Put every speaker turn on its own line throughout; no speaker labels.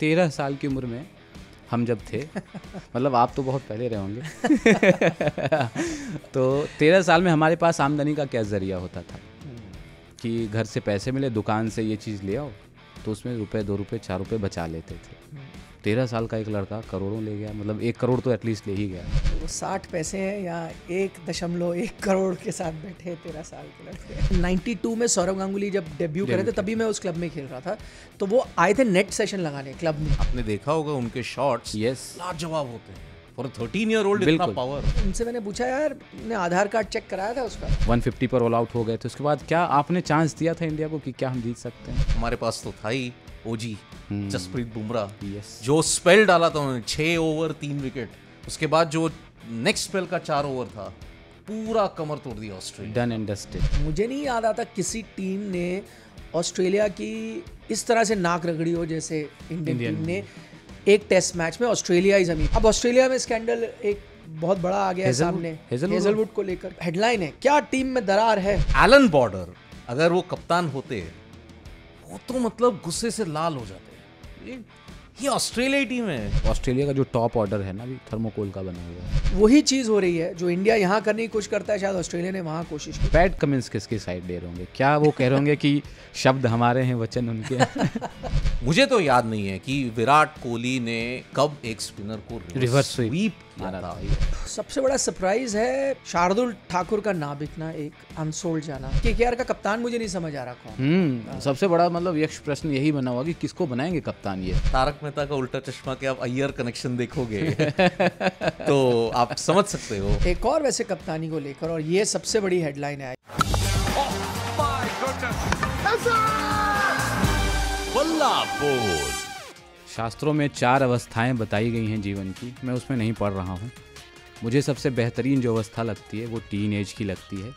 तेरह साल की उम्र में हम जब थे मतलब आप तो बहुत पहले रहे होंगे तो तेरह साल में हमारे पास आमदनी का क्या ज़रिया होता था कि घर से पैसे मिले दुकान से ये चीज़ ले आओ तो उसमें रुपए दो रुपए चार रुपए बचा लेते थे हम्म। तेरह साल का एक लड़का करोड़ों ले गया मतलब एक करोड़ तो एटलीस्ट ले ही गया
वो साठ पैसे हैं या एक दशमलव एक करोड़ के साथ बैठे तेरह साल के लड़के टू में सौरभ गांगुली जब डेब्यू करे थे तभी मैं उस क्लब में खेल रहा था तो वो आए थे नेट सेशन लगाने क्लब में
आपने देखा होगा उनके शॉर्ट्स यस लाजवाब होते हैं फॉर थर्टीन ईयर ओल्ड इतना पावर
उनसे मैंने पूछा यार ने आधार कार्ड चेक कराया था उसका
150 पर ऑल आउट हो गए थे उसके बाद क्या आपने चांस दिया था इंडिया को कि क्या हम जीत सकते हैं हमारे पास तो था ही ओजी जसप्रीत बुमराह जो स्पेल डाला था उन्होंने छः ओवर तीन विकेट उसके बाद जो नेक्स्ट
स्पेल का चार ओवर था पूरा कमर तोड़ दिया ऑस्ट्रेलिया
डन एंड डस्टेड
मुझे नहीं याद आता किसी टीम ने ऑस्ट्रेलिया की इस तरह से नाक रगड़ी हो जैसे इंडियन टीम ने एक टेस्ट मैच में ऑस्ट्रेलिया ही जमी अब ऑस्ट्रेलिया में स्कैंडल एक बहुत बड़ा आ गया है सामने हेजलवुड को लेकर हेडलाइन है क्या टीम में दरार है एलन बॉर्डर अगर वो कप्तान होते वो तो मतलब गुस्से से लाल हो जाते हैं ये ऑस्ट्रेलिया
टीम है ऑस्ट्रेलिया का जो टॉप ऑर्डर है ना अभी थर्मोकोल का बना हुआ है
वही चीज हो रही है जो इंडिया यहाँ करने की कोशिश करता है शायद ऑस्ट्रेलिया ने वहाँ कोशिश की
पैट कमिंस किसके साइड दे रहे होंगे क्या वो कह रहे होंगे कि शब्द हमारे हैं वचन उनके मुझे तो याद नहीं है कि विराट कोहली ने कब एक स्पिनर को रिवर्स स्वीप मारा था भाई
सबसे बड़ा सरप्राइज है शार्दुल ठाकुर का ना बिकना एक अनसोल्ड जाना केकेआर का कप्तान मुझे नहीं समझ आ रहा कौन
हम्म हाँ। सबसे बड़ा मतलब यक्ष प्रश्न यही बना हुआ कि किसको बनाएंगे कप्तान ये तारक मेहता का उल्टा चश्मा के आप अयर कनेक्शन देखोगे तो आप समझ सकते
हो एक और वैसे कप्तानी को लेकर और ये सबसे बड़ी हेडलाइन है बल्ला
oh बोल शास्त्रों में चार अवस्थाएं बताई गई हैं जीवन की मैं उसमें नहीं पढ़ रहा हूँ मुझे सबसे बेहतरीन जो अवस्था लगती है वो टीन एज की लगती है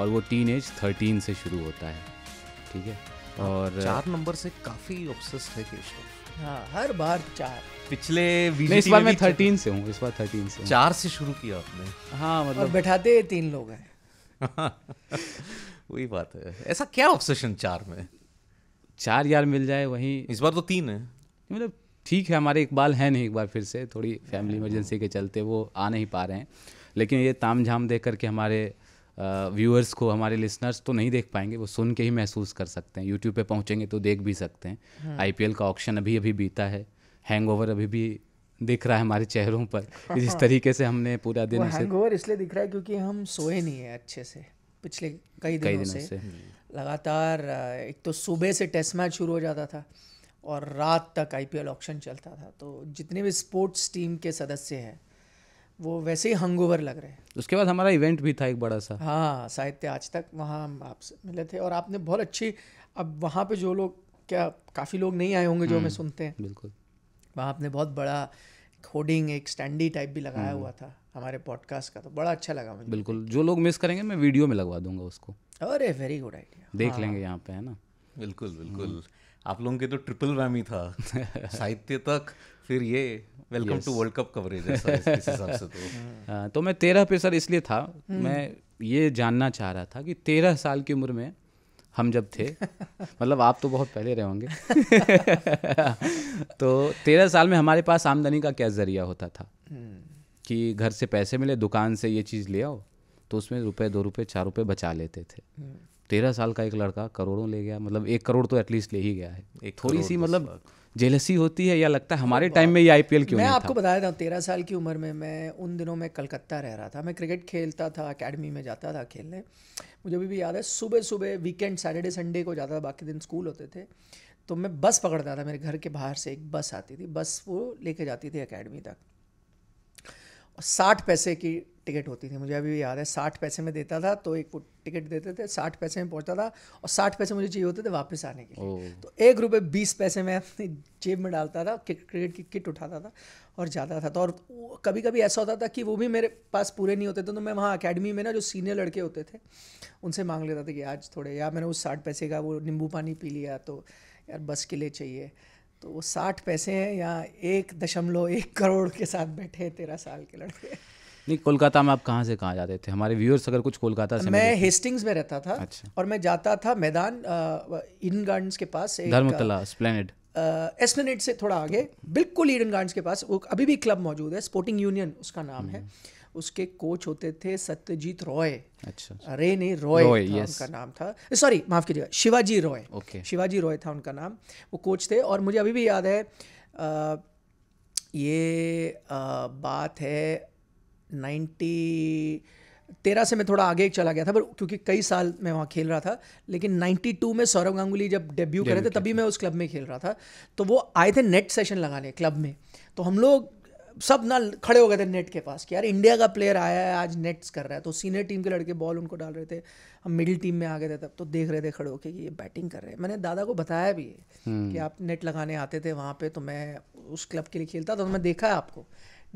और वो टीन एज थर्टीन से शुरू होता है ठीक है हाँ, और चार
नंबर से काफ़ी है केशव हाँ हर बार चार
पिछले नहीं इस बार मैं थर्टीन से हूँ इस बार थर्टीन से चार से शुरू किया आपने हाँ
मतलब बैठाते तीन लोग
हैं वही बात है ऐसा क्या ऑब्सेशन चार में चार यार मिल जाए वही इस बार तो तीन है मतलब ठीक है हमारे इकबाल हैं नहीं एक बार फिर से थोड़ी फैमिली इमरजेंसी के चलते वो आ नहीं पा रहे हैं लेकिन ये ताम झाम देख करके हमारे व्यूअर्स को हमारे लिसनर्स तो नहीं देख पाएंगे वो सुन के ही महसूस कर सकते हैं यूट्यूब पे पहुँचेंगे तो देख भी सकते हैं आईपीएल हाँ। का ऑप्शन अभी अभी बीता है हैंग अभी भी दिख रहा है हमारे चेहरों पर जिस तरीके से हमने पूरा दिन
ओवर इसलिए दिख रहा है क्योंकि हम सोए नहीं है अच्छे से पिछले कई दिनों, कई दिनों से, से लगातार एक तो सुबह से टेस्ट मैच शुरू हो जाता था और रात तक आईपीएल ऑक्शन चलता था तो जितने भी स्पोर्ट्स टीम के सदस्य हैं वो वैसे ही हंगओवर लग रहे हैं
उसके बाद हमारा इवेंट भी था एक बड़ा सा
हाँ साहित्य आज तक वहाँ हम आपसे मिले थे और आपने बहुत अच्छी अब वहाँ पे जो लोग क्या काफ़ी लोग नहीं आए होंगे जो हमें हम्म, सुनते हैं बिल्कुल वहाँ आपने बहुत बड़ा होर्डिंग एक स्टैंडी टाइप भी लगाया हम्म। हुआ था हमारे पॉडकास्ट का तो बड़ा अच्छा लगा मुझे
बिल्कुल जो लोग मिस करेंगे मैं वीडियो में लगवा दूंगा उसको
अरे वेरी गुड आइडिया देख हाँ। लेंगे
यहाँ पे है ना बिल्कुल बिल्कुल हम्म। आप लोगों के तो ट्रिपल वैमी था साहित्य तक फिर ये welcome to world cup coverage तो हाँ, तो मैं तेरह पे सर इसलिए था हम्म। मैं ये जानना चाह रहा था कि तेरह साल की उम्र में हम जब थे मतलब आप तो बहुत पहले रहे होंगे तो तेरह साल में हमारे पास आमदनी का क्या ज़रिया होता था हम्म। कि घर से पैसे मिले दुकान से ये चीज़ ले आओ तो उसमें रुपए दो रुपए चार रुपए बचा लेते थे हम्म। तेरह साल का एक लड़का करोड़ों ले गया मतलब एक करोड़ तो एटलीस्ट ले ही गया है एक थोड़ी सी तो मतलब जेलसी होती है या लगता है हमारे टाइम तो में ये आई क्यों मैं आपको
बता देता हूँ तेरह साल की उम्र में मैं उन दिनों में कलकत्ता रह रहा था मैं क्रिकेट खेलता था अकेडमी में जाता था खेलने मुझे अभी भी याद है सुबह सुबह वीकेंड सैटरडे संडे को जाता था बाकी दिन स्कूल होते थे तो मैं बस पकड़ता था मेरे घर के बाहर से एक बस आती थी बस वो लेके जाती थी अकेडमी तक और साठ पैसे की टिकट होती थी मुझे अभी याद है साठ पैसे में देता था तो एक टिकट देते थे साठ पैसे में पहुंचता था और साठ पैसे मुझे चाहिए होते थे वापस आने के लिए तो एक रुपये बीस पैसे मैं अपनी जेब में डालता था क्रिकेट की किट उठाता था और जाता था तो और कभी कभी ऐसा होता था कि वो भी मेरे पास पूरे नहीं होते थे तो मैं वहाँ अकेडमी में ना जो सीनियर लड़के होते थे उनसे मांग लेता था कि आज थोड़े या मैंने उस साठ पैसे का वो नींबू पानी पी लिया तो यार बस के लिए चाहिए तो वो साठ पैसे हैं या एक दशमलव एक करोड़ के साथ बैठे तेरह साल के लड़के
नहीं कोलकाता में आप कहाँ से कहाँ जाते थे हमारे व्यूअर्स अगर कुछ कोलकाता से मैं हेस्टिंग्स
तो। में रहता था अच्छा। और मैं जाता था मैदान ईडन गार्डन्स के पास धर्मतला स्प्लेनेड एस्प्लेनेड से थोड़ा आगे बिल्कुल ईडन गार्डन्स के पास वो अभी भी क्लब मौजूद है स्पोर्टिंग यूनियन उसका नाम है हम्म। उसके कोच होते थे सत्यजीत रॉय अच्छा रे ने रॉय उनका नाम था सॉरी माफ कीजिएगा शिवाजी रॉय ओके शिवाजी रॉय था उनका नाम वो कोच थे और मुझे अभी भी याद है ये बात है नाइन्टी तेरह से मैं थोड़ा आगे चला गया था पर क्योंकि कई साल मैं वहाँ खेल रहा था लेकिन नाइन्टी टू में सौरव गांगुली जब डेब्यू करे थे तभी मैं उस क्लब में खेल रहा था तो वो आए थे नेट सेशन लगाने क्लब में तो हम लोग सब ना खड़े हो गए थे नेट के पास कि यार इंडिया का प्लेयर आया है आज नेट्स कर रहा है तो सीनियर टीम के लड़के बॉल उनको डाल रहे थे हम मिडिल टीम में आ गए थे तब तो देख रहे थे खड़े होकर कि ये बैटिंग कर रहे हैं मैंने दादा को बताया भी है हम्म। कि आप नेट लगाने आते थे वहाँ पे तो मैं उस क्लब के लिए खेलता था तो मैं देखा है आपको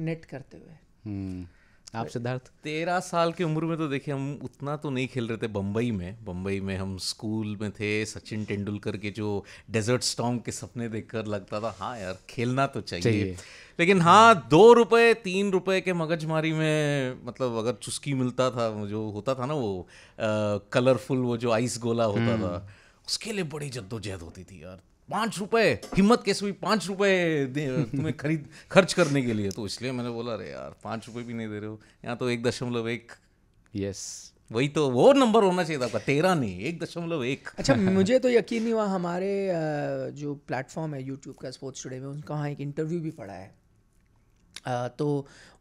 नेट करते हुए
हम्म। आप सिद्धार्थ तेरह साल की उम्र में तो देखिए हम उतना तो नहीं खेल रहे थे बम्बई में बम्बई में हम स्कूल में थे सचिन तेंदुलकर के जो डेजर्ट स्टॉम के सपने देखकर लगता था हाँ यार खेलना तो चाहिए, चाहिए। लेकिन हाँ दो रुपये तीन रुपए के मगजमारी में मतलब अगर चुस्की मिलता था जो होता था ना वो कलरफुल वो जो आइस गोला होता हम्म। था उसके लिए बड़ी जद्दोजहद होती थी यार पाँच रुपये हिम्मत कैसे हुई पाँच रुपये तुम्हें खरीद खर्च करने के लिए तो इसलिए मैंने बोला अरे यार पाँच रुपये भी नहीं दे रहे हो यहाँ तो एक दशमलव एक यस वही तो वो नंबर होना चाहिए आपका तेरह नहीं एक दशमलव एक
अच्छा मुझे तो यकीन नहीं हुआ हमारे जो प्लेटफॉर्म है यूट्यूब का स्पोर्ट्स टुडे में उनका वहाँ एक इंटरव्यू भी पड़ा है तो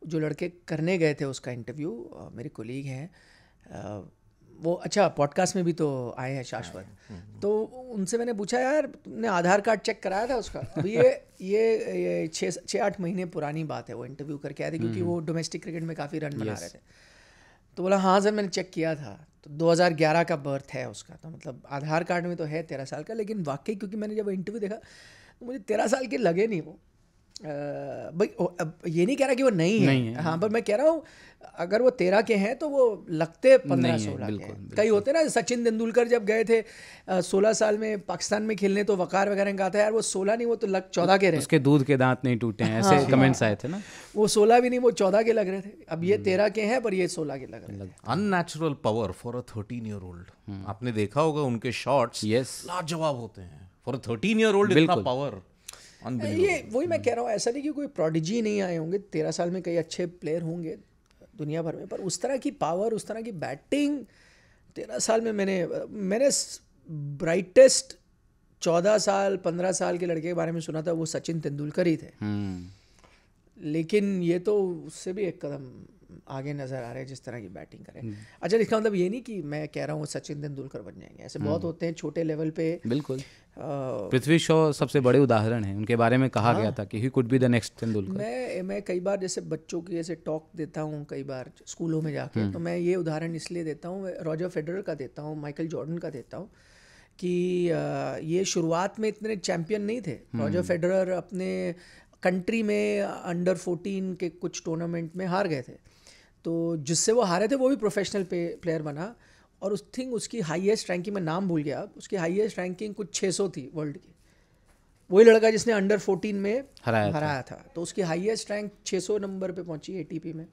जो लड़के करने गए थे उसका इंटरव्यू मेरे कोलीग हैं वो अच्छा पॉडकास्ट में भी तो आए हैं शाश्वत हम्म, तो उनसे मैंने पूछा यार तुमने आधार कार्ड चेक कराया था उसका तो ये ये, ये छः छः आठ महीने पुरानी बात है वो इंटरव्यू करके आए थे क्योंकि हम्म, वो डोमेस्टिक हम्म। क्रिकेट में काफ़ी रन बना रहे थे तो बोला हाँ सर मैंने चेक किया था तो 2011 का बर्थ है उसका तो मतलब आधार कार्ड में तो है तेरह साल का लेकिन वाकई क्योंकि मैंने जब इंटरव्यू देखा तो मुझे तेरह साल के लगे नहीं वो भाई ये नहीं कह रहा कि वो नहीं है हाँ पर मैं कह रहा हूँ अगर वो तेरह के हैं तो वो लगते पंद्रह सोलह कई होते ना सचिन तेंदुलकर जब गए थे सोलह साल में पाकिस्तान में खेलने तो वकार वगैरह ने था यार वो सोलह नहीं वो तो लग चौदह के रहे उसके
दूध के दांत नहीं टूटे हैं ऐसे कमेंट्स हाँ, हाँ। आए थे ना
वो सोलह भी नहीं वो चौदह के लग रहे थे अब ये हम्म। तेरह के हैं पर ये सोलह के लग रहे
unnatural power for a thirteen year old आपने देखा होगा उनके शॉर्ट्स
लाजवाब होते हैं
for a thirteen year old इतना पावर ये
वही मैं कह रहा हूँ ऐसा नहीं कि कोई प्रोडिजी नहीं आए होंगे तेरह साल में कई अच्छे प्लेयर होंगे दुनिया भर में पर उस तरह की पावर उस तरह की बैटिंग तेरह साल में मैंने मैंने ब्राइटेस्ट चौदह साल पंद्रह साल के लड़के के बारे में सुना था वो सचिन तेंदुलकर ही थे
हम्म।
लेकिन ये तो उससे भी एक कदम आगे नजर आ रहे हैं जिस तरह की बैटिंग करें हम्म। अच्छा इसका मतलब ये नहीं कि मैं कह रहा हूँ सचिन तेंदुलकर बन जाएंगे ऐसे बहुत हम्म। होते हैं छोटे लेवल पे बिल्कुल पृथ्वी
शो सबसे बड़े उदाहरण हैं उनके बारे में कहा हाँ, गया था कि ही could be the next Tendulkar
मैं मैं कई बार जैसे बच्चों की ऐसे टॉक देता हूँ कई बार स्कूलों में जाके हम्म। तो मैं ये उदाहरण इसलिए देता हूँ रॉजर फेडरर का देता हूँ माइकल जॉर्डन का देता हूँ कि ये शुरुआत में इतने चैम्पियन नहीं थे रॉजर हम्म। फेडरर अपने कंट्री में अंडर फोर्टीन के कुछ टूर्नामेंट में हार गए थे तो जिससे वो हारे थे वो भी प्रोफेशनल प्लेयर बना और उस थिंग उसकी हाईएस्ट रैंकिंग में नाम भूल गया उसकी हाईएस्ट रैंकिंग कुछ 600 थी वर्ल्ड की वही लड़का जिसने अंडर 14 में हराया, हराया था।, था तो उसकी हाईएस्ट रैंक 600 नंबर पे पहुंची एटीपी में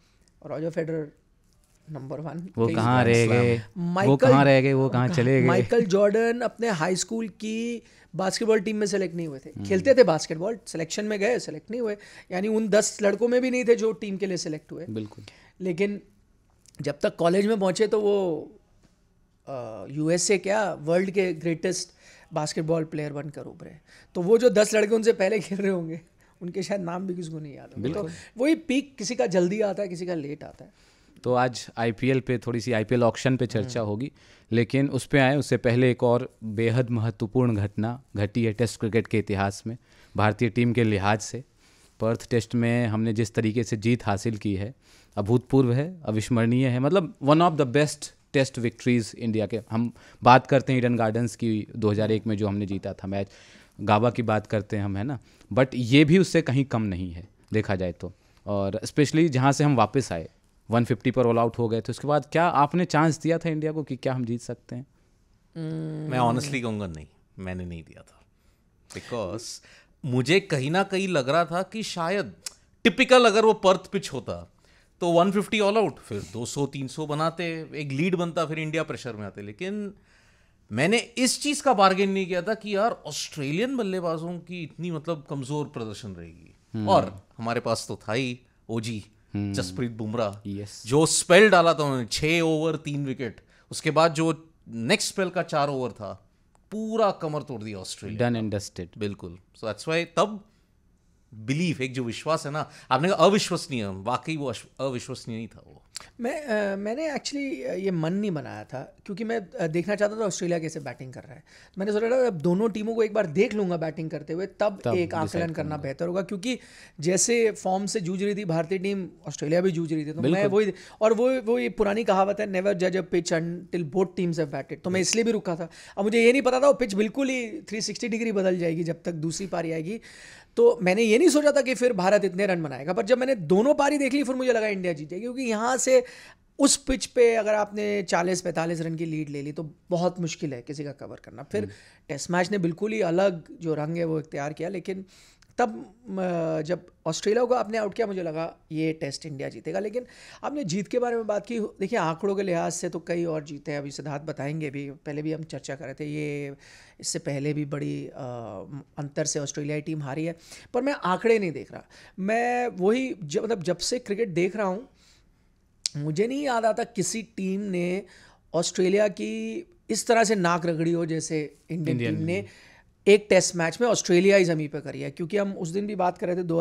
और रॉजर फेडर नंबर वन वो कहाँ रह गए वो कहाँ रह गए वो कहाँ चले गए माइकल जॉर्डन अपने हाई स्कूल की बास्केटबॉल टीम में सेलेक्ट नहीं हुए थे हम्म। खेलते थे बास्केटबॉल सिलेक्शन में गए सेलेक्ट नहीं हुए यानी उन दस लड़कों में भी नहीं थे जो टीम के लिए सेलेक्ट हुए बिल्कुल लेकिन जब तक कॉलेज में पहुंचे तो वो यूएसए क्या वर्ल्ड के ग्रेटेस्ट बास्केटबॉल प्लेयर बनकर उभरे तो वो जो दस लड़के उनसे पहले खेल रहे होंगे उनके शायद नाम भी किसी को नहीं याद तो वही पीक किसी का जल्दी आता है किसी का लेट आता है
तो आज आईपीएल पे थोड़ी सी आईपीएल ऑक्शन पे चर्चा हम्म। होगी लेकिन उस पर आए उससे पहले एक और बेहद महत्वपूर्ण घटना घटी है टेस्ट क्रिकेट के इतिहास में भारतीय टीम के लिहाज से पर्थ टेस्ट में हमने जिस तरीके से जीत हासिल की है अभूतपूर्व है अविस्मरणीय है मतलब one of the best test victories India के हम बात करते हैं ईडन गार्डन्स की 2001 में जो हमने जीता था मैच गावा की बात करते हैं हम है ना बट ये भी उससे कहीं कम नहीं है देखा जाए तो और स्पेशली जहाँ से हम वापस आए 150 पर ऑल आउट हो गए थे उसके बाद क्या आपने चांस दिया था इंडिया को कि क्या हम जीत सकते हैं hmm. मैं ऑनेस्टली कहूँगा नहीं मैंने नहीं दिया था बिकॉज मुझे कहीं ना कहीं लग रहा था कि शायद टिपिकल अगर वो पर्थ पिच होता तो 150 ऑल आउट फिर 200 300 बनाते एक लीड बनता फिर इंडिया प्रेशर में आते लेकिन मैंने इस चीज़ का बार्गेन नहीं किया था कि यार ऑस्ट्रेलियन बल्लेबाजों की इतनी मतलब कमज़ोर प्रदर्शन रहेगी हम्म। और हमारे पास तो था ही ओजी हम्म। जसप्रीत बुमराह yes. जो स्पेल डाला था उन्होंने छ ओवर तीन विकेट उसके बाद जो नेक्स्ट स्पेल का चार ओवर था पूरा कमर तोड़ दिया ऑस्ट्रेलिया डन एंड डस्टेड बिल्कुल सो दैट्स व्हाई तब बिलीफ एक जो विश्वास है ना आपने कहा अविश्वसनीय वाकई वो अविश्वसनीय नहीं था वो
मैं आ, मैंने एक्चुअली ये मन नहीं बनाया था क्योंकि मैं देखना चाहता था ऑस्ट्रेलिया कैसे बैटिंग कर रहा है मैंने सोचा था अब दोनों टीमों को एक बार देख लूंगा बैटिंग करते हुए तब, तब एक आकलन करना बेहतर होगा क्योंकि जैसे फॉर्म से जूझ रही थी भारतीय टीम ऑस्ट्रेलिया भी जूझ रही थी तो मैं वही और वो वो ये पुरानी कहावत है नेवर जज a pitch till both teams have batted तो मैं इसलिए भी रुका था अब मुझे ये नहीं पता था वो पिच बिल्कुल ही थ्री डिग्री बदल जाएगी जब तक दूसरी पारी आएगी तो मैंने ये नहीं सोचा था कि फिर भारत इतने रन बनाएगा पर जब मैंने दोनों पारी देख ली फिर मुझे लगा इंडिया जीतेगी क्योंकि यहाँ से उस पिच पे अगर आपने 40-45 रन की लीड ले ली तो बहुत मुश्किल है किसी का कवर करना फिर टेस्ट हम्म। मैच ने बिल्कुल ही अलग जो रंग है वो इख्तियार किया लेकिन तब जब ऑस्ट्रेलिया को आपने आउट किया मुझे लगा ये टेस्ट इंडिया जीतेगा लेकिन आपने जीत के बारे में बात की देखिए आंकड़ों के लिहाज से तो कई और जीते हैं अभी सिद्धार्थ बताएंगे भी पहले भी हम चर्चा कर रहे थे ये इससे पहले भी बड़ी आ, अंतर से ऑस्ट्रेलियाई टीम हारी है पर मैं आंकड़े नहीं देख रहा मैं वही जब मतलब जब से क्रिकेट देख रहा हूँ मुझे नहीं याद आता किसी टीम ने ऑस्ट्रेलिया की इस तरह से नाक रगड़ी हो जैसे इंडियन, टीम ने, ने एक टेस्ट मैच में ऑस्ट्रेलिया ही ज़मीन पर करी है क्योंकि हम उस दिन भी बात कर रहे थे दो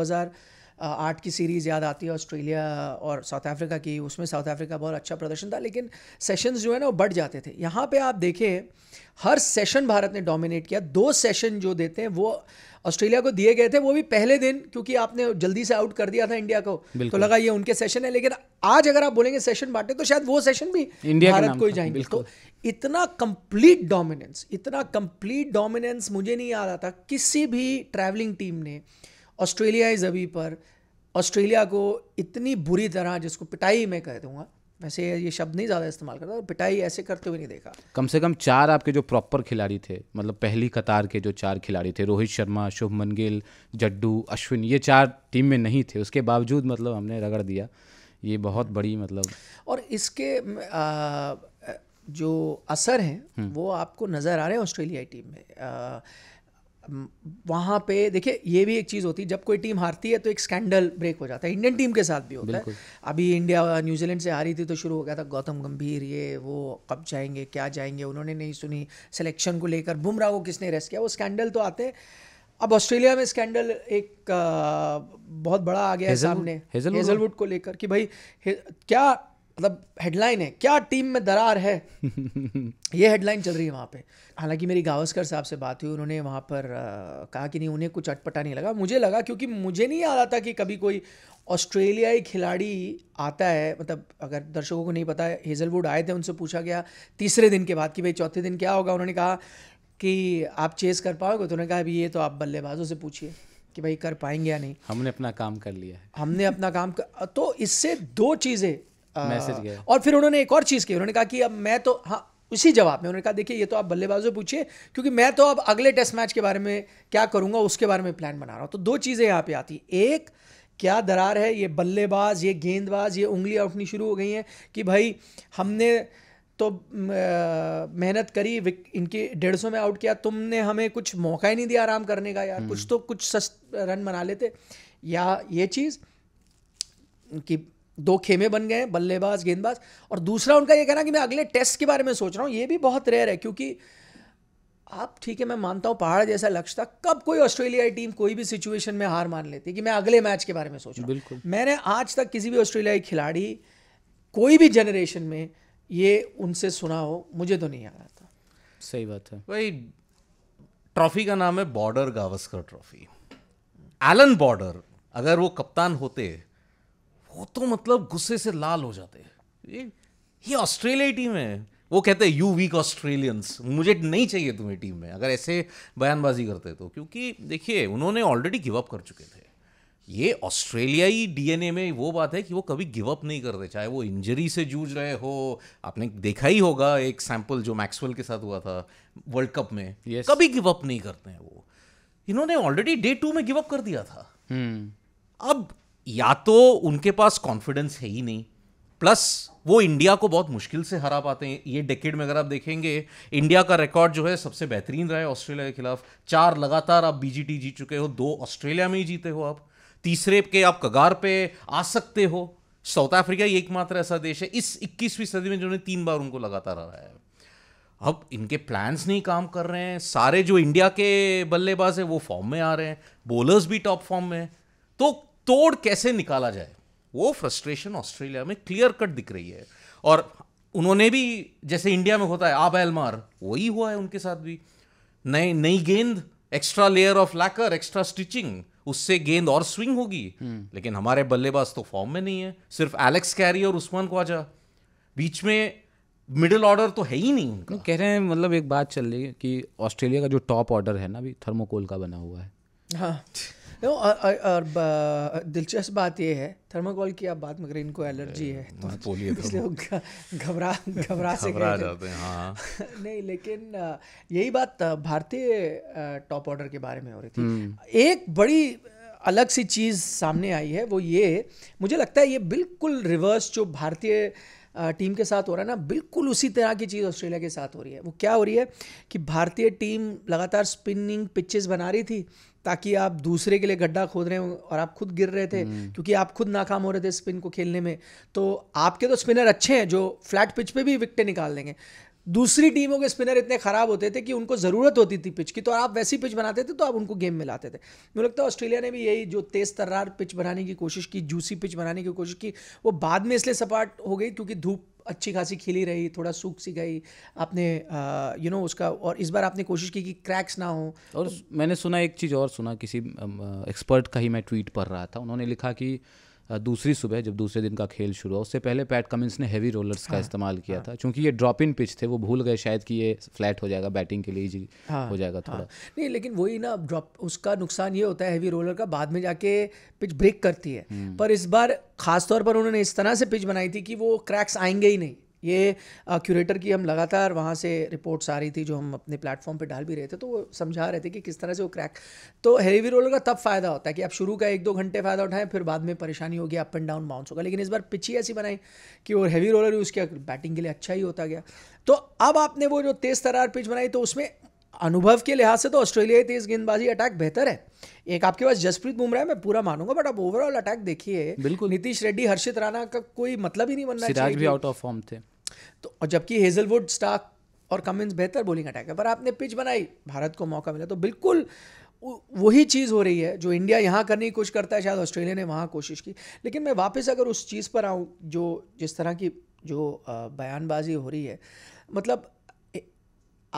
आठ की सीरीज़ याद आती है ऑस्ट्रेलिया और साउथ अफ्रीका की उसमें साउथ अफ्रीका बहुत अच्छा प्रदर्शन था लेकिन सेशंस जो है ना वो बढ़ जाते थे यहाँ पे आप देखें हर सेशन भारत ने डोमिनेट किया दो सेशन जो देते हैं वो ऑस्ट्रेलिया को दिए गए थे वो भी पहले दिन क्योंकि आपने जल्दी से आउट कर दिया था इंडिया को तो लगा ये उनके सेशन है लेकिन आज अगर आप बोलेंगे सेशन बांटे तो शायद वो सेशन भी इंडिया भारत को ही जाएंगे तो इतना कंप्लीट डोमिनेंस इतना कंप्लीट डोमिनेंस मुझे नहीं याद आता किसी भी ट्रैवलिंग टीम ने ऑस्ट्रेलियाई जबी पर ऑस्ट्रेलिया को इतनी बुरी तरह जिसको पिटाई मैं कह दूंगा वैसे ये शब्द नहीं ज़्यादा इस्तेमाल करता पिटाई ऐसे करते हुए नहीं देखा
कम से कम चार आपके जो प्रॉपर खिलाड़ी थे मतलब पहली कतार के जो चार खिलाड़ी थे रोहित शर्मा शुभमन गिल जड्डू अश्विन ये चार टीम में नहीं थे उसके बावजूद मतलब हमने रगड़ दिया ये बहुत बड़ी मतलब
और इसके आ, जो असर हैं हम्म। वो आपको नज़र आ रहे हैं ऑस्ट्रेलियाई टीम में आ, वहाँ पे देखिए ये भी एक चीज़ होती है जब कोई टीम हारती है तो एक स्कैंडल ब्रेक हो जाता है इंडियन टीम के साथ भी होता है अभी इंडिया न्यूजीलैंड से हारी थी तो शुरू हो गया था गौतम गंभीर ये वो कब जाएंगे क्या जाएंगे उन्होंने नहीं सुनी सिलेक्शन को लेकर बुमराह को किसने रेस्ट किया वो स्कैंडल तो आते अब ऑस्ट्रेलिया में स्कैंडल एक आ, बहुत बड़ा आ गया है सामने हेजलवुड को लेकर कि भाई क्या मतलब हेडलाइन है क्या टीम में दरार है
ये
हेडलाइन चल रही है वहाँ पे हालांकि मेरी गावस्कर साहब से बात हुई उन्होंने वहाँ पर आ, कहा कि नहीं उन्हें कुछ अटपटा नहीं लगा मुझे लगा क्योंकि मुझे नहीं याद आता कि कभी कोई ऑस्ट्रेलियाई खिलाड़ी आता है मतलब अगर दर्शकों को नहीं पता हेजलवुड आए थे उनसे पूछा गया तीसरे दिन के बाद कि भाई चौथे दिन क्या होगा उन्होंने कहा कि आप चेस कर पाओगे तो उन्होंने कहा अभी ये तो आप बल्लेबाजों से पूछिए कि भाई कर पाएंगे या नहीं
हमने अपना काम कर लिया है
हमने अपना काम कर तो इससे दो चीज़ें मैसेज गया और फिर उन्होंने एक और चीज़ की उन्होंने कहा कि अब मैं तो हाँ उसी जवाब में उन्होंने कहा देखिए ये तो आप बल्लेबाजों पूछिए क्योंकि मैं तो अब अगले टेस्ट मैच के बारे में क्या करूँगा उसके बारे में प्लान बना रहा हूँ तो दो चीज़ें यहाँ पे आती एक क्या दरार है ये बल्लेबाज ये गेंदबाज ये उंगली उठनी शुरू हो गई हैं कि भाई हमने तो मेहनत करी इनके डेढ़ सौ में आउट किया तुमने हमें कुछ मौका ही नहीं दिया आराम करने का यार हम्म। कुछ तो कुछ सस्त रन बना लेते या ये चीज़ कि दो खेमे बन गए बल्लेबाज गेंदबाज और दूसरा उनका ये कहना कि मैं अगले टेस्ट के बारे में सोच रहा हूँ ये भी बहुत रेयर है क्योंकि आप ठीक है मैं मानता हूँ पहाड़ जैसा लक्ष्य था कब कोई ऑस्ट्रेलियाई टीम कोई भी सिचुएशन में हार मान लेती कि मैं अगले मैच के बारे में सोच रहा बिल्कुल मैंने आज तक किसी भी ऑस्ट्रेलियाई खिलाड़ी कोई भी जनरेशन में ये उनसे सुना हो मुझे तो नहीं आ रहा था
सही बात है भाई ट्रॉफी का नाम है Border Gavaskar trophy Allan Border अगर वो कप्तान होते वो तो मतलब गुस्से से लाल हो जाते हैं ये ऑस्ट्रेलिया टीम है वो कहते हैं यू वीक ऑस्ट्रेलियंस मुझे नहीं चाहिए तुम्हें टीम में अगर ऐसे बयानबाजी करते तो क्योंकि देखिए उन्होंने ऑलरेडी गिव अप कर चुके थे ये ऑस्ट्रेलियाई डीएनए में वो बात है कि वो कभी गिव अप नहीं करते चाहे वो इंजरी से जूझ रहे हो आपने देखा ही होगा एक सैंपल जो मैक्सवेल के साथ हुआ था वर्ल्ड कप में yes. कभी गिव अप नहीं करते हैं वो इन्होंने ऑलरेडी डे टू में गिव अप कर दिया था hmm. अब या तो उनके पास कॉन्फिडेंस है ही नहीं प्लस वो इंडिया को बहुत मुश्किल से हरा पाते हैं ये डेकेड में अगर आप देखेंगे इंडिया का रिकॉर्ड जो है सबसे बेहतरीन रहा है ऑस्ट्रेलिया के खिलाफ चार लगातार आप बीजीटी जीत चुके हो दो ऑस्ट्रेलिया में ही जीते हो आप तीसरे के आप कगार पे आ सकते हो साउथ अफ्रीका ये एकमात्र ऐसा देश है इस 21वीं सदी में जिन्होंने तीन बार उनको लगातार हराया है अब इनके प्लान्स नहीं काम कर रहे हैं सारे जो इंडिया के बल्लेबाज हैं वो फॉर्म में आ रहे हैं बॉलर्स भी टॉप फॉर्म में हैं तो तोड़ कैसे निकाला जाए वो फ्रस्ट्रेशन ऑस्ट्रेलिया में क्लियर कट दिख रही है और उन्होंने भी जैसे इंडिया में होता है आप एलमार वही हुआ है उनके साथ भी नई नई गेंद extra layer of lacquer extra stitching उससे गेंद और स्विंग होगी हम्म। लेकिन हमारे बल्लेबाज तो फॉर्म में नहीं है सिर्फ एलेक्स कैरी और उस्मान ख्वाजा बीच में मिडिल ऑर्डर तो है ही नहीं उनका कह रहे हैं मतलब एक बात चल रही है कि ऑस्ट्रेलिया का जो टॉप ऑर्डर है ना अभी थर्मोकोल का बना हुआ है
हाँ नो और दिलचस्प बात ये है थर्माकोल की आप बात मगर इनको एलर्जी है तो, तो इसलिए घबरा घबरा से घबरा जाते हैं हाँ, हाँ। नहीं लेकिन यही बात भारतीय टॉप ऑर्डर के बारे में हो रही थी हम्म। एक बड़ी अलग सी चीज़ सामने आई है वो ये मुझे लगता है ये बिल्कुल रिवर्स जो भारतीय टीम के साथ हो रहा है ना बिल्कुल उसी तरह की चीज़ ऑस्ट्रेलिया के साथ हो रही है वो क्या हो रही है कि भारतीय टीम लगातार स्पिनिंग पिचेस बना रही थी ताकि आप दूसरे के लिए गड्ढा खोद रहे हो और आप खुद गिर रहे थे हम्म। क्योंकि आप खुद नाकाम हो रहे थे स्पिन को खेलने में तो आपके तो स्पिनर अच्छे हैं जो फ्लैट पिच पे भी विकटें निकाल देंगे दूसरी टीमों के स्पिनर इतने खराब होते थे कि उनको ज़रूरत होती थी पिच की तो आप वैसी पिच बनाते थे तो आप उनको गेम में लाते थे मुझे लगता है ऑस्ट्रेलिया ने भी यही जो तेज़ तर्रार पिच बनाने की कोशिश की जूसी पिच बनाने की कोशिश की वो बाद में इसलिए सपाट हो गई क्योंकि धूप अच्छी खासी खिली रही थोड़ा सूख सी गई आपने यू नो उसका और इस बार आपने कोशिश की कि क्रैक्स ना हो और तो,
मैंने सुना एक चीज़ और सुना किसी एक्सपर्ट का ही मैं ट्वीट पढ़ रहा था उन्होंने लिखा कि दूसरी सुबह जब दूसरे दिन का खेल शुरू हुआ उससे पहले पैट कमिंस ने हैवी रोलर्स का हाँ। इस्तेमाल किया हाँ, था क्योंकि ये ड्रॉप इन पिच थे वो भूल गए शायद कि ये फ्लैट हो जाएगा बैटिंग के लिए जी हाँ, हो जाएगा हाँ। थोड़ा हाँ,
नहीं लेकिन वही ना ड्रॉप उसका नुकसान ये होता है हैवी रोलर का बाद में जाके पिच ब्रेक करती है हम्म। पर इस बार खासतौर पर उन्होंने इस तरह से पिच बनाई थी कि वो क्रैक्स आएंगे ही नहीं ये क्यूरेटर की हम लगातार वहाँ से रिपोर्ट्स आ रही थी जो हम अपने प्लेटफॉर्म पे डाल भी रहे थे तो वो समझा रहे थे कि किस तरह से वो क्रैक तो हेवी रोलर का तब फ़ायदा होता है कि आप शुरू का एक दो घंटे फ़ायदा उठाएं फिर बाद में परेशानी होगी अप एंड डाउन बाउंस होगा लेकिन इस बार पिच ही ऐसी बनाई कि वो हैवी रोलर यूज़ किया बैटिंग के लिए अच्छा ही होता गया तो अब आपने वो जो तेज़ तरार पिच बनाई तो उसमें अनुभव के लिहाज से तो ही तेज गेंदबाजी अटैक बेहतर है एक आपके पास जसप्रीत बुमराह है मैं पूरा मानूंगा बट आप ओवरऑल अटैक देखिए बिल्कुल नीतीश रेड्डी हर्षित राणा का कोई मतलब ही नहीं बनना सिराज भी आउट ऑफ फॉर्म थे तो जबकि हेजलवुड स्टाक और कमिंस बेहतर बॉलिंग अटैक है पर आपने पिच बनाई भारत को मौका मिला तो बिल्कुल वही चीज़ हो रही है जो इंडिया यहाँ करने की कोशिश करता है शायद ऑस्ट्रेलिया ने वहाँ कोशिश की लेकिन मैं वापस अगर उस चीज़ पर आऊँ जो जिस तरह की जो बयानबाजी हो रही है मतलब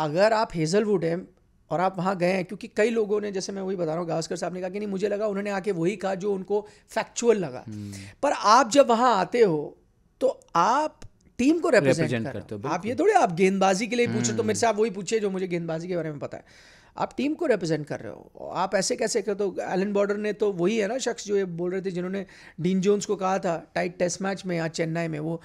अगर आप हेज़लवुड हैं और आप वहाँ गए हैं क्योंकि कई लोगों ने जैसे मैं वही बता रहा हूँ गावस्कर साहब ने कहा कि नहीं मुझे लगा उन्होंने आके वही कहा जो उनको फैक्चुअल लगा हम्म। पर आप जब वहाँ आते हो तो आप टीम को रिप्रेजेंट करते हो आप ये थोड़े आप गेंदबाजी के लिए पूछे तो हम्म। मेरे से आप वही पूछे जो मुझे गेंदबाजी के बारे में पता है आप टीम को रिप्रेजेंट कर रहे हो आप ऐसे कैसे कर तो एलन बॉर्डर ने तो वही है ना शख्स जो ये बोल रहे थे जिन्होंने डीन जोन्स को कहा था टाइट टेस्ट मैच में यहाँ चेन्नई में वो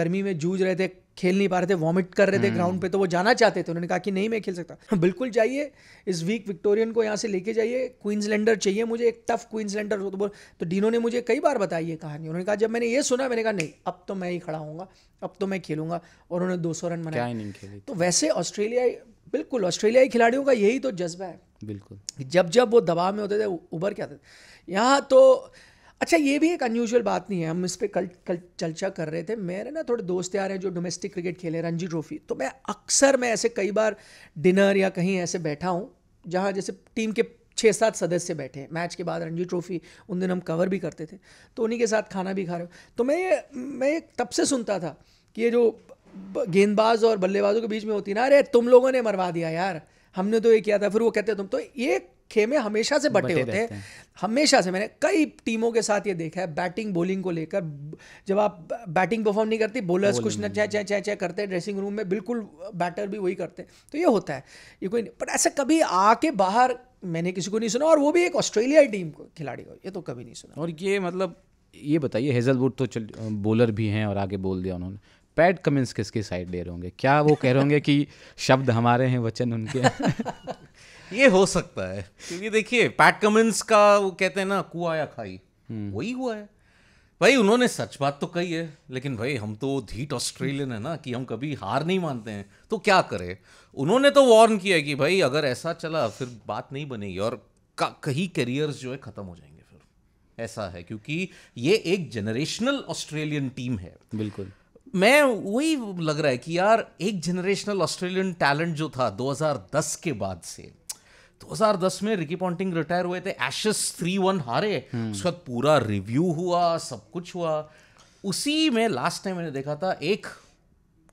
गर्मी में जूझ रहे थे खेल नहीं पा रहे थे वॉमिट कर रहे थे ग्राउंड हम्म। पे तो वो जाना चाहते थे उन्होंने कहा कि नहीं मैं खेल सकता बिल्कुल जाइए इस वीक विक्टोरियन को यहाँ से लेके जाइए क्वींसलैंडर चाहिए मुझे एक टफ क्वींसलैंडर हो तो बोल तो डीनो ने मुझे कई बार बताई ये कहानी उन्होंने कहा जब मैंने ये सुना मैंने कहा नहीं अब तो मैं ही खड़ा हूँ अब तो मैं खेलूंगा और उन्होंने दो सौ रन बनाया तो वैसे ऑस्ट्रेलियाई बिल्कुल ऑस्ट्रेलियाई खिलाड़ियों का यही तो जज्बा है बिल्कुल जब जब वो दबाव में होते थे उभर के आते थे यहाँ तो अच्छा ये भी एक अनयूजल बात नहीं है हम इस पर कल कल चर्चा कर रहे थे मेरे ना थोड़े दोस्त यार हैं जो डोमेस्टिक क्रिकेट खेले रणजी ट्रॉफी तो मैं अक्सर मैं ऐसे कई बार डिनर या कहीं ऐसे बैठा हूँ जहाँ जैसे टीम के छः सात सदस्य बैठे हैं मैच के बाद रणजी ट्रॉफी उन दिन हम कवर भी करते थे तो उन्हीं के साथ खाना भी खा रहे हो तो मैं ये मैं तब से सुनता था कि ये जो गेंदबाज और बल्लेबाजों के बीच में होती ना अरे तुम लोगों ने मरवा दिया यार हमने तो ये किया था फिर वो कहते तुम तो ये खेमे हमेशा से बटे, बटे होते हैं हमेशा से मैंने कई टीमों के साथ ये देखा है बैटिंग बॉलिंग को लेकर जब आप बैटिंग परफॉर्म नहीं करती बॉलर्स कुछ ना चाहे चाहे चाहे चाहे करते हैं ड्रेसिंग रूम में बिल्कुल बैटर भी वही करते हैं तो ये होता है ये कोई नहीं पर ऐसा कभी आके बाहर मैंने किसी को नहीं सुना और वो भी एक ऑस्ट्रेलियाई टीम को खिलाड़ी को ये तो कभी नहीं सुना
और ये मतलब ये बताइए हेजलवुड तो चल बॉलर भी हैं और आगे बोल दिया उन्होंने पैट कमिंस किसके साइड ले रहे होंगे क्या वो कह रहे होंगे कि शब्द हमारे हैं वचन उनके ये हो सकता है क्योंकि देखिए पैट कमिंस का वो कहते हैं ना कुआ या खाई हम्म। वही हुआ है भाई उन्होंने सच बात तो कही है लेकिन भाई हम तो धीट ऑस्ट्रेलियन है ना कि हम कभी हार नहीं मानते हैं तो क्या करें उन्होंने तो वार्न किया कि भाई अगर ऐसा चला फिर बात नहीं बनेगी और कहीं करियर्स जो है ख़त्म हो जाएंगे फिर ऐसा है क्योंकि ये एक जनरेशनल ऑस्ट्रेलियन टीम है बिल्कुल मैं वही लग रहा है कि यार एक जनरेशनल ऑस्ट्रेलियन टैलेंट जो था 2010 के बाद से 2010 में रिकी पॉन्टिंग रिटायर हुए थे एशेस थ्री वन हारे हम्म। उसके बाद पूरा रिव्यू हुआ सब कुछ हुआ उसी में लास्ट टाइम मैंने देखा था एक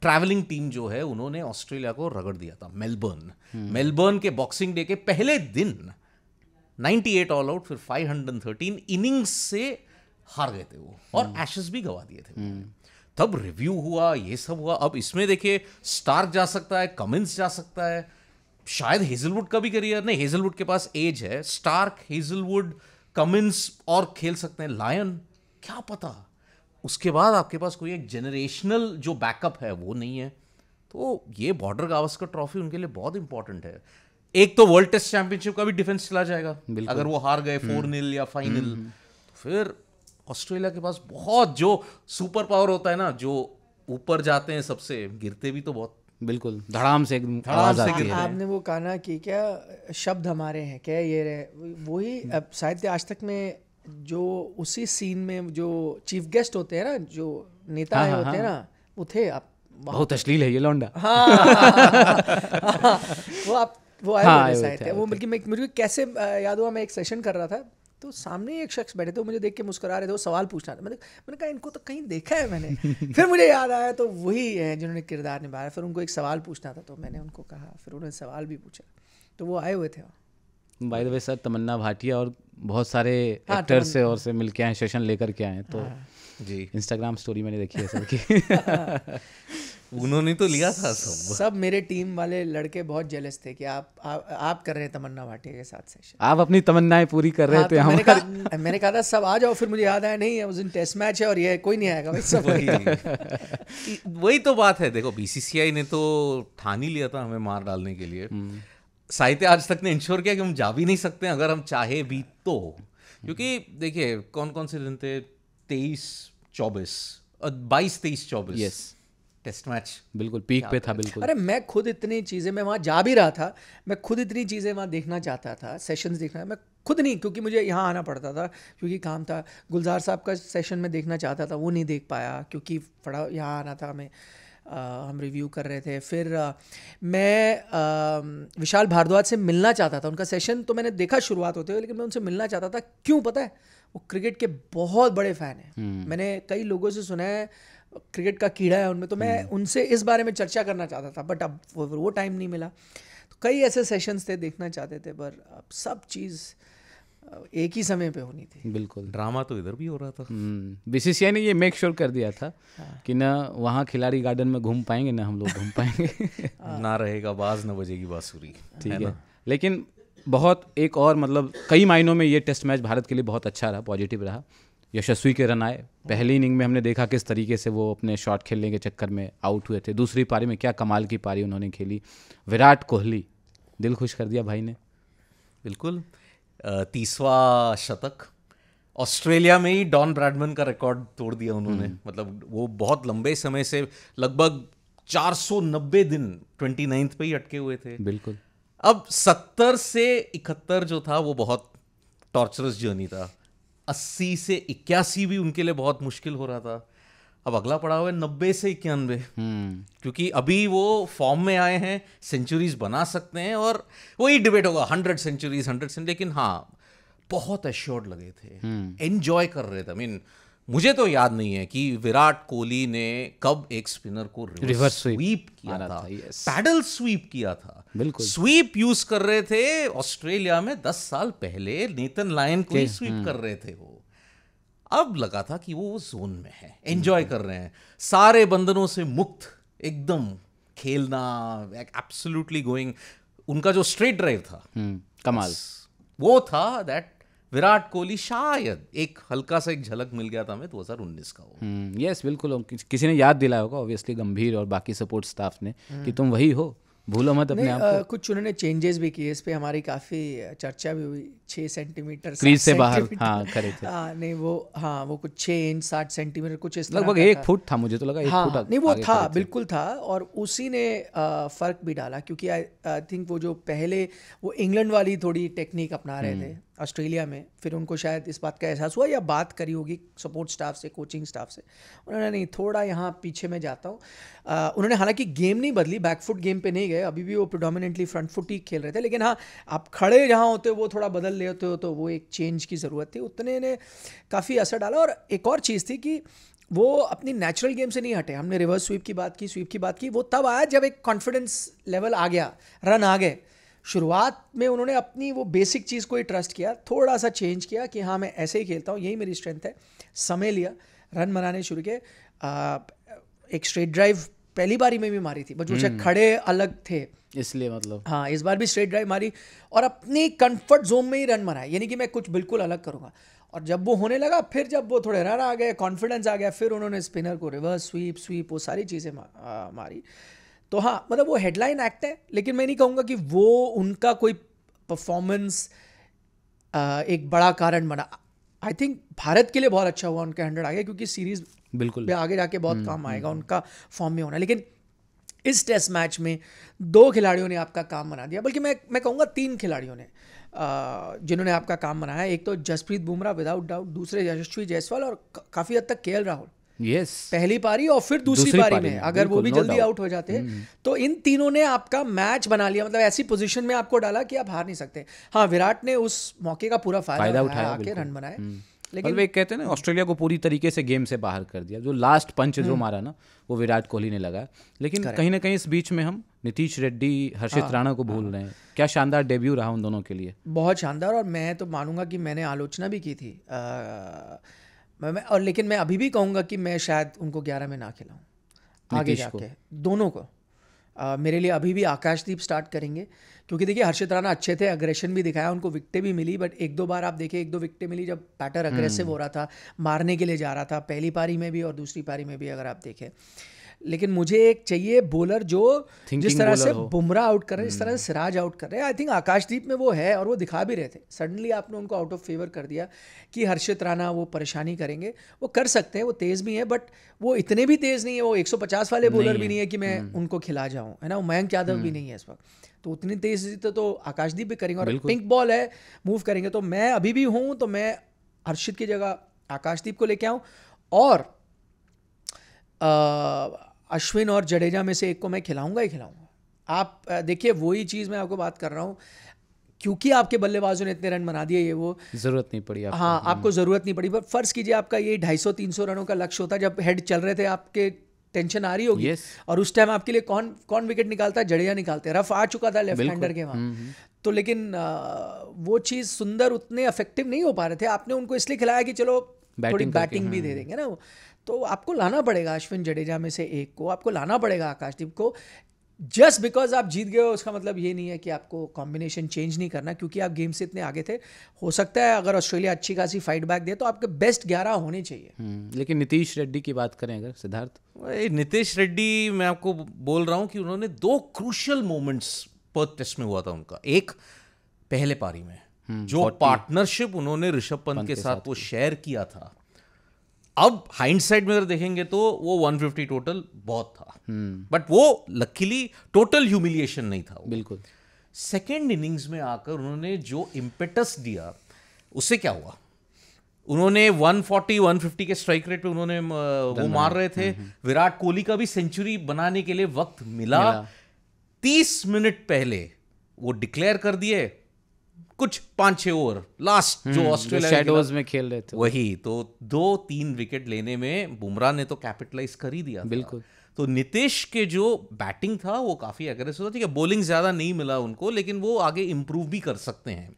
ट्रैवलिंग टीम जो है उन्होंने ऑस्ट्रेलिया को रगड़ दिया था मेलबर्न हम्म। मेलबर्न के बॉक्सिंग डे के पहले दिन 98 ऑल आउट फिर 513 इनिंग्स से हार गए थे वो हम्म। और एशेस भी गवा दिए थे तब रिव्यू हुआ ये सब हुआ अब इसमें देखिए स्टार्क जा सकता है कमिंस जा सकता है शायद हेजलवुड का भी करियर नहीं हेजलवुड के पास एज है स्टार्क हेजलवुड कमिंस और खेल सकते हैं लायन क्या पता उसके बाद आपके पास कोई एक जनरेशनल जो बैकअप है वो नहीं है तो ये बॉर्डर गावस्कर ट्रॉफी उनके लिए बहुत इंपॉर्टेंट है एक तो वर्ल्ड टेस्ट चैंपियनशिप का भी डिफेंस चला जाएगा अगर वो हार गए फोर हम्म। नील या फाइनल तो हम्म, हम्म। फिर ऑस्ट्रेलिया के पास बहुत जो सुपर पावर होता है ना जो ऊपर जाते हैं सबसे गिरते भी तो बहुत बिल्कुल धड़ाम से एकदम आवाज आती है आपने
वो कहा कि क्या शब्द हमारे हैं क्या ये रहे वही साहित्य आज तक में जो उसी सीन में जो चीफ गेस्ट होते हैं ना जो नेता हाँ, हाँ, होते हैं हाँ, ना वो थे आप बहुत
अश्लील है ये लौंडा हाँ, हाँ, हाँ, हाँ, हाँ, हाँ, वो आप वो आए हाँ, वो
बल्कि मैं मुझे कैसे याद हुआ मैं एक सेशन कर रहा था तो सामने एक शख्स बैठे थे मुझे देख के मुस्करा रहे थे वो सवाल पूछना था मैंने मैंने कहा इनको तो कहीं देखा है मैंने फिर मुझे याद आया तो वही है जिन्होंने किरदार निभाया फिर उनको एक सवाल पूछना था तो मैंने उनको कहा फिर उन्होंने सवाल भी पूछा तो वो आए हुए थे
by the way sir Tamannaah Bhatia और बहुत सारे एक्टर हाँ, से और से मिल के आए सेशन लेकर के आए तो हाँ। जी इंस्टाग्राम स्टोरी मैंने देखी है सर की हाँ। उन्होंने तो लिया था सब सब
मेरे टीम वाले लड़के बहुत जेलस थे कि आप आ, आप कर रहे हैं तमन्ना भाटिया के साथ सेशन
आप अपनी तमन्नाएं पूरी कर रहे थे हाँ, थे तो मैंने कहा मैंने
कहा था सब आ जाओ फिर मुझे याद आया नहीं है उस दिन टेस्ट मैच है और ये कोई नहीं आएगा भाई सब वही
वही तो बात है देखो बीसीसीआई ने तो ठान ही लिया था हमें मार डालने के लिए हम्म। साहित्य आज तक ने इंश्योर किया कि हम जा भी नहीं सकते अगर हम चाहे भी तो क्योंकि देखिए कौन कौन से दिन थे तेईस चौबीस बाईस तेईस चौबीस टेस्ट मैच बिल्कुल पीक पे था बिल्कुल अरे
मैं खुद इतनी चीज़ें मैं वहाँ जा भी रहा था मैं खुद इतनी चीज़ें वहाँ देखना चाहता था सेशंस देखना मैं खुद नहीं क्योंकि मुझे यहाँ आना पड़ता था क्योंकि काम था गुलजार साहब का सेशन में देखना चाहता था वो नहीं देख पाया क्योंकि फड़ा यहाँ आना था हमें हम रिव्यू कर रहे थे फिर आ, मैं आ, विशाल भारद्वाज से मिलना चाहता था उनका सेशन तो मैंने देखा शुरुआत होते हुए लेकिन मैं उनसे मिलना चाहता था क्यों पता है वो क्रिकेट के बहुत बड़े फ़ैन हैं हम्म। मैंने कई लोगों से सुना है क्रिकेट का कीड़ा है उनमें तो मैं हम्म। उनसे इस बारे में चर्चा करना चाहता था बट अब वो, वो टाइम नहीं मिला तो कई ऐसे सेशंस थे देखना चाहते थे पर अब सब चीज़ एक ही समय पे होनी
थी बिल्कुल ड्रामा तो इधर भी हो रहा था बी हम्म। सी ने ये मेक श्योर sure कर दिया था हाँ। कि ना वहाँ खिलाड़ी गार्डन में घूम पाएंगे ना हम लोग घूम पाएंगे हाँ। ना रहेगा बाज ना बजेगी बाँसुरी ठीक है, है लेकिन बहुत एक और मतलब कई मायनों में ये टेस्ट मैच भारत के लिए बहुत अच्छा रहा पॉजिटिव रहा यशस्वी के रन आए पहली इनिंग में हमने देखा किस तरीके से वो अपने शॉट खेलने के चक्कर में आउट हुए थे दूसरी पारी में क्या कमाल की पारी उन्होंने खेली विराट कोहली दिल खुश कर दिया भाई ने बिल्कुल तीसवा शतक ऑस्ट्रेलिया में ही डॉन ब्रैडमैन का रिकॉर्ड तोड़ दिया उन्होंने हम्म। मतलब वो बहुत लंबे समय से लगभग 490 दिन ट्वेंटी नाइन्थ पे ही अटके हुए थे बिल्कुल अब सत्तर से इकहत्तर जो था वो बहुत टॉर्चरस जर्नी था अस्सी से इक्यासी भी उनके लिए बहुत मुश्किल हो रहा था अब अगला पड़ाव है नब्बे से इक्यानवे हम्म। क्योंकि अभी वो फॉर्म में आए हैं सेंचुरीज बना सकते हैं और वही डिबेट होगा हंड्रेड सेंचुरीज हंड्रेड सेंचुरी लेकिन हाँ बहुत एश्योर्ड लगे थे एंजॉय हम्म। कर रहे थे आई I मीन mean, मुझे तो याद नहीं है कि विराट कोहली ने कब एक स्पिनर को रिवर्स स्वीप किया था, था पैडल स्वीप किया था बिल्कुल स्वीप यूज कर रहे थे ऑस्ट्रेलिया में दस साल पहले नेतन लायन को ही स्वीप hmm. कर रहे थे वो अब लगा था कि वो जोन में है एंजॉय कर रहे हैं सारे बंधनों से मुक्त एकदम खेलना एब्सोल्युटली गोइंग उनका जो स्ट्रेट ड्राइव था hmm, कमाल वो था दैट विराट कोहली शायद एक हल्का सा एक झलक मिल गया था हमें दो हजार उन्नीस का वो यस हम्म, बिल्कुल किसी ने याद दिलाया होगा ऑब्वियसली गंभीर और बाकी सपोर्ट स्टाफ ने कि तुम वही हो भूलो मत अपने आप
कुछ उन्होंने चेंजेस भी किए इस पे हमारी काफी चर्चा भी हुई छह सेंटीमीटर क्रीज से बाहर हाँ खड़े थे आ, हाँ, नहीं वो हाँ वो कुछ छह इंच साठ सेंटीमीटर कुछ इस लगभग एक फुट
था मुझे तो लगा हाँ, फुट नहीं वो था बिल्कुल
था और उसी ने फ़र्क भी डाला क्योंकि आई थिंक वो जो पहले वो इंग्लैंड वाली थोड़ी टेक्निक अपना रहे हम्म। थे ऑस्ट्रेलिया में फिर उनको शायद इस बात का एहसास हुआ या बात करी होगी सपोर्ट स्टाफ से कोचिंग स्टाफ से उन्होंने नहीं थोड़ा यहाँ पीछे में जाता हूँ उन्होंने हालांकि गेम नहीं बदली बैकफुट गेम पे नहीं गए अभी भी वो प्रोडोमिनेटली फ्रंट फुट ही खेल रहे थे लेकिन हाँ आप खड़े जहाँ होते हो वो थोड़ा बदल लेते हो तो वो एक चेंज की ज़रूरत थी उतने ने काफ़ी असर डाला और एक और चीज़ थी कि वो अपनी नेचुरल गेम से नहीं हटे हमने रिवर्स स्वीप की बात की स्वीप की बात की वो तब आया जब एक कॉन्फिडेंस लेवल आ गया रन आ गए शुरुआत में उन्होंने अपनी वो बेसिक चीज़ को ही ट्रस्ट किया थोड़ा सा चेंज किया कि हाँ मैं ऐसे ही खेलता हूँ यही मेरी स्ट्रेंथ है समय लिया रन बनाने शुरू किए एक स्ट्रेट ड्राइव पहली बारी में भी मारी थी बट जो हम्म। खड़े अलग थे इसलिए मतलब हाँ इस बार भी स्ट्रेट ड्राइव मारी और अपनी कंफर्ट जोन में ही रन बनाए यानी कि मैं कुछ बिल्कुल अलग करूँगा और जब वो होने लगा फिर जब वो थोड़े रन आ गए कॉन्फिडेंस आ गया फिर उन्होंने स्पिनर को रिवर्स स्वीप स्वीप वो सारी चीज़ें मा, मारी तो हाँ मतलब वो हेडलाइन एक्ट है लेकिन मैं नहीं कहूँगा कि वो उनका कोई परफॉर्मेंस एक बड़ा कारण बना आई थिंक भारत के लिए बहुत अच्छा हुआ उनके हंड्रेड आगे क्योंकि सीरीज बिल्कुल आगे जाके बहुत हम्म, काम आएगा हम्म। उनका फॉर्म में होना लेकिन इस टेस्ट मैच में दो खिलाड़ियों ने आपका काम बना दिया बल्कि मैं मैं कहूँगा तीन खिलाड़ियों ने जिन्होंने आपका काम बनाया एक तो जसप्रीत बुमराह विदाउट डाउट दूसरे यशस्वी जायसवाल और काफ़ी हद तक के राहुल yes. पहली पारी और फिर दूसरी, दूसरी पारी, पारी में अगर वो भी no जल्दी आउट हो जाते हैं हम्म। तो इन तीनों ने आपका मैच बना लिया मतलब ऐसी पोजीशन में आपको डाला कि आप हार नहीं सकते हाँ विराट ने उस मौके का पूरा फायदा उठाया के रन बनाए लेकिन वे कहते हैं ना
ऑस्ट्रेलिया को पूरी तरीके से गेम से बाहर कर दिया जो लास्ट पंच जो हम्म। मारा ना वो विराट कोहली ने लगाया लेकिन कहीं ना कहीं इस बीच में हम नीतीश रेड्डी हर्षित हाँ। राणा को भूल रहे हैं क्या शानदार डेब्यू रहा उन दोनों के लिए
बहुत शानदार और मैं तो मानूंगा कि मैंने आलोचना भी की थी आ, मैं मैं और लेकिन मैं अभी भी कहूँगा कि मैं शायद उनको ग्यारह में ना खिलाऊँ आगे जाके दोनों को आ, मेरे लिए अभी भी आकाशदीप स्टार्ट करेंगे क्योंकि देखिए हर्षित राणा अच्छे थे अग्रेशन भी दिखाया उनको विकटें भी मिली बट एक दो बार आप देखें एक दो विकटें मिली जब बैटर अग्रेसिव हम्म। हो रहा था मारने के लिए जा रहा था पहली पारी में भी और दूसरी पारी में भी अगर आप देखें लेकिन मुझे एक चाहिए बॉलर जो जिस तरह से बुमराह आउट कर रहे जिस hmm. तरह से सिराज आउट कर रहे आई थिंक आकाशदीप में वो है और वो दिखा भी रहे थे सडनली आपने उनको आउट ऑफ फेवर कर दिया कि हर्षित राणा वो परेशानी करेंगे वो कर सकते हैं वो तेज़ भी है बट वो इतने भी तेज़ नहीं है वो एक वाले बॉलर भी नहीं है कि मैं hmm. उनको खिला जाऊँ है ना मयंक यादव भी hmm. नहीं है इस वक्त तो उतनी तेज़ी तो आकाशदीप भी करेंगे और पिंक बॉल है मूव करेंगे तो मैं अभी भी हूँ तो मैं हर्षित की जगह आकाशदीप को लेके आऊँ और अश्विन और जडेजा में से एक को मैं खिलाऊंगा ही खिलाऊंगा आप देखिए वही चीज़ मैं आपको बात कर रहा हूँ क्योंकि आपके बल्लेबाजों ने इतने रन बना दिए ये वो
जरूरत नहीं पड़ी आपको हाँ
हम्म। आपको जरूरत नहीं पड़ी पर फर्ज कीजिए आपका ये ढाई सौ तीन सौ रनों का लक्ष्य होता जब हेड चल रहे थे आपके टेंशन आ रही होगी yes. और उस टाइम आपके लिए कौन कौन विकेट निकालता है जडेजा निकालते रफ आ चुका था लेफ्ट हैंडर के वहाँ हम्म, हम्म। तो लेकिन वो चीज़ सुंदर उतने अफेक्टिव नहीं हो पा रहे थे आपने उनको इसलिए खिलाया कि चलो बैटिंग थोड़ी बैटिंग भी दे देंगे ना वो तो आपको लाना पड़ेगा अश्विन जडेजा में से एक को आपको लाना पड़ेगा आकाशदीप को जस्ट बिकॉज आप जीत गए हो उसका मतलब ये नहीं है कि आपको कॉम्बिनेशन चेंज नहीं करना क्योंकि आप गेम से इतने आगे थे हो सकता है अगर ऑस्ट्रेलिया अच्छी खासी फाइट बैक दे तो आपके बेस्ट ग्यारह होने चाहिए
हम्म, लेकिन नीतीश रेड्डी की बात करें अगर सिद्धार्थ नीतीश रेड्डी मैं आपको बोल रहा हूँ कि उन्होंने दो क्रूशल मोमेंट्स पर टेस्ट में हुआ था उनका एक पहले पारी में हम्म, जो पार्टनरशिप उन्होंने ऋषभ पंत के साथ वो शेयर किया था अब हाइंड साइड में अगर देखेंगे तो वो 150 टोटल बहुत था बट हम्म। वो लकीली टोटल ह्यूमिलिएशन नहीं था बिल्कुल सेकेंड इनिंग्स में आकर उन्होंने जो इम्पेटस दिया उससे क्या हुआ उन्होंने 140 150 के स्ट्राइक रेट पे उन्होंने वो मार रहे थे हम्म, हम्म। विराट कोहली का भी सेंचुरी बनाने के लिए वक्त मिला, मिला। 30 मिनट पहले वो डिक्लेयर कर दिए कुछ पांच छह ओवर लास्ट जो ऑस्ट्रेलिया hmm, में खेल रहे थे वही तो दो तीन विकेट लेने में बुमराह ने तो कैपिटलाइज कर ही दिया बिल्कुल तो नितेश के जो बैटिंग था वो काफ़ी अग्रेसिव था ठीक है बॉलिंग ज़्यादा नहीं मिला उनको लेकिन वो आगे इम्प्रूव भी कर सकते हैं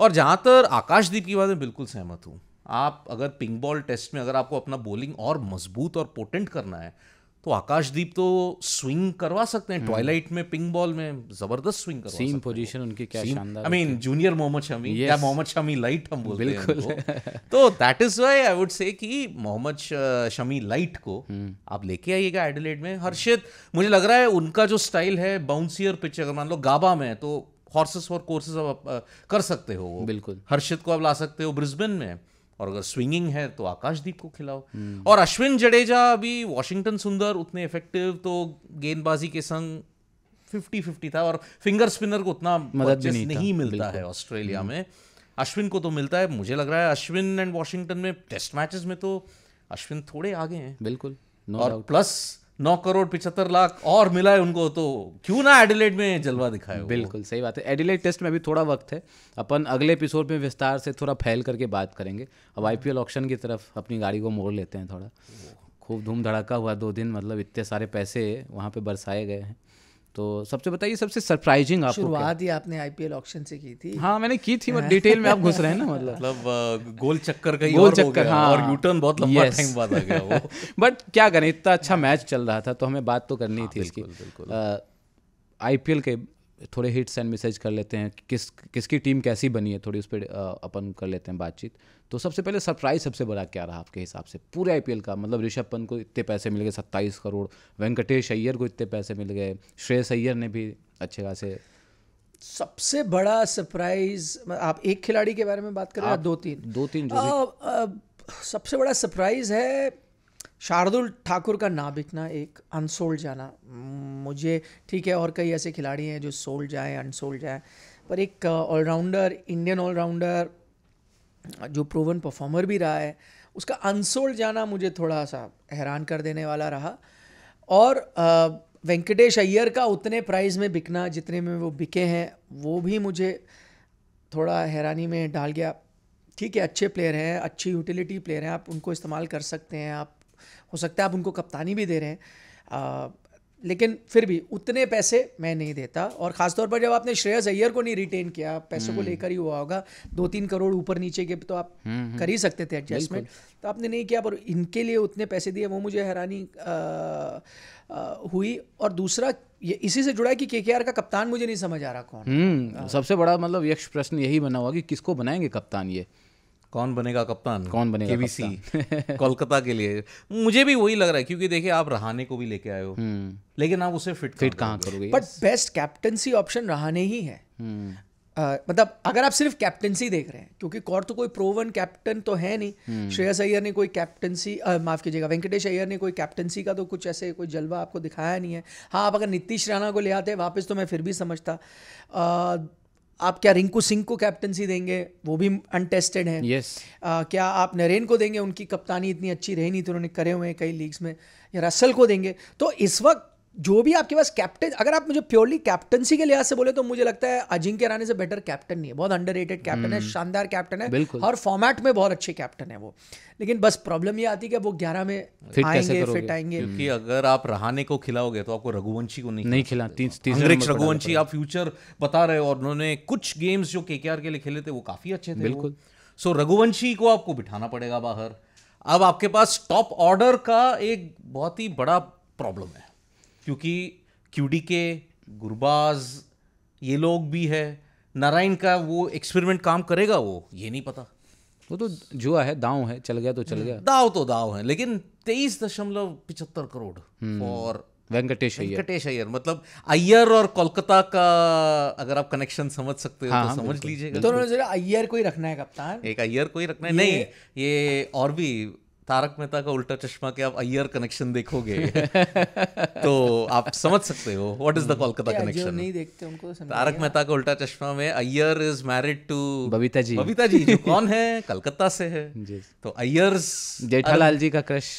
और जहां तक आकाशदीप की बात मैं बिल्कुल सहमत हूँ आप अगर पिंक बॉल टेस्ट में अगर आपको अपना बॉलिंग और मजबूत और पोटेंट करना है तो आकाशदीप तो स्विंग करवा सकते हैं टॉयलाइट हम्म। में पिंग बॉल में जबरदस्त स्विंग करवा सेम पोजीशन उनकी क्या शानदार I mean junior Mohammed Shami या मोहम्मद शमी लाइट हम बोलते बिल्कुल हैं तो that is why I would say कि मोहम्मद शमी लाइट को हम्म। आप लेके आइएगा एडिलेड में हर्षित मुझे लग रहा है उनका जो स्टाइल है बाउंसियर पिच अगर मान लो गाबा में तो हॉर्सेस और कोर्सेस आप कर सकते हो बिल्कुल हर्षित को आप ला सकते हो ब्रिस्बेन में और अगर स्विंगिंग है तो आकाशदीप को खिलाओ हम्म। और अश्विन जडेजा अभी वॉशिंगटन सुंदर उतने इफेक्टिव तो गेंदबाजी के संग फिफ्टी फिफ्टी था और फिंगर स्पिनर को उतना मदद नहीं, नहीं मिलता है ऑस्ट्रेलिया हम्म। में अश्विन को तो मिलता है मुझे लग रहा है अश्विन एंड वॉशिंगटन में टेस्ट मैचेस में तो अश्विन थोड़े आगे हैं बिल्कुल और प्लस नौ करोड़ पिछहत्तर लाख और मिला है उनको तो क्यों ना एडिलेट में जलवा दिखाया बिल्कुल सही बात है एडिलेट टेस्ट में भी थोड़ा वक्त है अपन अगले एपिसोड में विस्तार से थोड़ा फैल करके बात करेंगे अब आई ऑक्शन की तरफ अपनी गाड़ी को मोड़ लेते हैं थोड़ा खूब धूम धड़ाका हुआ दो दिन मतलब इतने सारे पैसे वहाँ पे बरसाए गए हैं तो सबसे बताइए सबसे सरप्राइजिंग आपको शुरुआत
ही आपने आईपीएल ऑक्शन से की थी हाँ मैंने की थी मतलब डिटेल में आप घुस रहे हैं ना मतलब
मतलब गोल चक्कर का गोल चक्कर हाँ और यूटर्न बहुत लंबा yes. टाइम बाद आ गया वो बट क्या करें इतना अच्छा मैच चल रहा था तो हमें बात तो करनी हाँ, थी इसकी आईपीएल के थोड़े हिट्स एंड मिसेज कर लेते हैं किस किसकी टीम कैसी बनी है थोड़ी उस पर अपन कर लेते हैं बातचीत तो सबसे पहले सरप्राइज सबसे बड़ा क्या रहा आपके हिसाब से पूरे आईपीएल का मतलब ऋषभ पंत को इतने पैसे मिल गए सत्ताईस करोड़ वेंकटेश अय्यर को इतने पैसे मिल गए श्रेयस अय्यर ने भी अच्छे खासे
सबसे बड़ा सरप्राइज आप एक खिलाड़ी के बारे में बात करें दो
तीन दो तीन जो आ,
आ, सबसे बड़ा सरप्राइज है शार्दुल ठाकुर का ना बिकना एक अनसोल्ड जाना मुझे ठीक है और कई ऐसे खिलाड़ी हैं जो सोल्ड जाएँ अनसोल्ड जाएँ पर एक ऑलराउंडर इंडियन ऑलराउंडर जो प्रोवन परफॉर्मर भी रहा है उसका अनसोल्ड जाना मुझे थोड़ा सा हैरान कर देने वाला रहा और वेंकटेश अय्यर का उतने प्राइस में बिकना जितने में वो बिके हैं वो भी मुझे थोड़ा हैरानी में डाल गया ठीक है अच्छे प्लेयर हैं अच्छी यूटिलिटी प्लेयर हैं आप उनको इस्तेमाल कर सकते हैं आप हो सकता है आप उनको कप्तानी भी दे रहे हैं आ, लेकिन फिर भी उतने पैसे मैं नहीं देता और ख़ासतौर पर जब आपने श्रेयस अय्यर को नहीं रिटेन किया पैसों को हम्म। लेकर ही हुआ होगा दो तीन करोड़ ऊपर नीचे के तो आप हम्म, हम्म। कर ही सकते थे एडजस्टमेंट तो आपने नहीं किया पर इनके लिए उतने पैसे दिए वो मुझे हैरानी हुई और दूसरा ये इसी से जुड़ा है कि आर का कप्तान मुझे नहीं समझ आ रहा कौन
सबसे बड़ा मतलब यक्ष प्रश्न यही बना हुआ कि किसको बनाएंगे कप्तान ये कौन बनेगा कप्तान कौन बनेगा केबीसी कोलकाता के लिए मुझे भी वही लग रहा है क्योंकि देखिए आप रहाने को भी लेके आए हो हम्म। लेकिन आप उसे फिट फिट कहाँ करोगे but
best captaincy option Rahane ही है Uh, मतलब अगर आप सिर्फ कैप्टनसी देख रहे हैं क्योंकि कौर तो कोई प्रोवन कैप्टन तो है नहीं हम्म। श्रेयस अय्यर ने कोई कैप्टनसी माफ कीजिएगा वेंकटेश अय्यर ने कोई कैप्टनसी का तो कुछ ऐसे कोई जलवा आपको दिखाया नहीं है हाँ आप अगर नीतीश राणा को ले आते वापस तो मैं फिर भी समझता uh, आप क्या रिंकू सिंह को कैप्टनसी देंगे वो भी अनटेस्टेड हैं यस yes. आ, क्या आप नरेन को देंगे उनकी कप्तानी इतनी अच्छी रही नहीं थी उन्होंने करे हुए हैं कई लीग्स में या रसल को देंगे तो इस वक्त जो भी आपके पास कैप्टन अगर आप मुझे प्योरली कैप्टनसी के लिहाज से बोले तो मुझे लगता है अजिंक्य राणे से बेटर कैप्टन नहीं है बहुत अंडर रेटेड कैप्टन है हम्म। शानदार कैप्टन है और फॉर्मेट में बहुत अच्छे कैप्टन है वो लेकिन बस प्रॉब्लम ये आती है कि वो ग्यारह में फिट आएंगे फिट आएंगे क्योंकि
अगर आप रहाने को खिलाओगे तो आपको रघुवंशी को नहीं नहीं खिला रघुवंशी आप फ्यूचर बता रहे हो और उन्होंने कुछ गेम्स जो के के लिए खेले थे वो काफी अच्छे थे बिल्कुल सो रघुवंशी को आपको बिठाना पड़ेगा बाहर अब आपके पास टॉप ऑर्डर का एक बहुत ही बड़ा प्रॉब्लम है क्योंकि क्यूडी के गुरबाज ये लोग भी है नारायण का वो एक्सपेरिमेंट काम करेगा वो ये नहीं पता वो तो जुआ है दाव है चल गया तो चल हम्म, गया दाव तो दाव है लेकिन तेईस दशमलव पिछहत्तर करोड़ और हम्म, वेंकटेश अयर वेंकटेश अय्यर मतलब अय्यर और कोलकाता का अगर आप कनेक्शन समझ सकते हो तो हाँ, तो समझ लीजिएगा तो
अय्यर को ही रखना है कप्तान एक अय्यर को ही रखना है नहीं
ये और भी तारक मेहता का उल्टा चश्मा के आप अयर कनेक्शन देखोगे तो आप समझ सकते हो what is the Kolkata connection नहीं देखते उनको तारक मेहता का उल्टा चश्मा में Iyer is married to Babita ji Babita ji जो कौन है कलकत्ता से है तो अयर जेठालाल जी का क्रश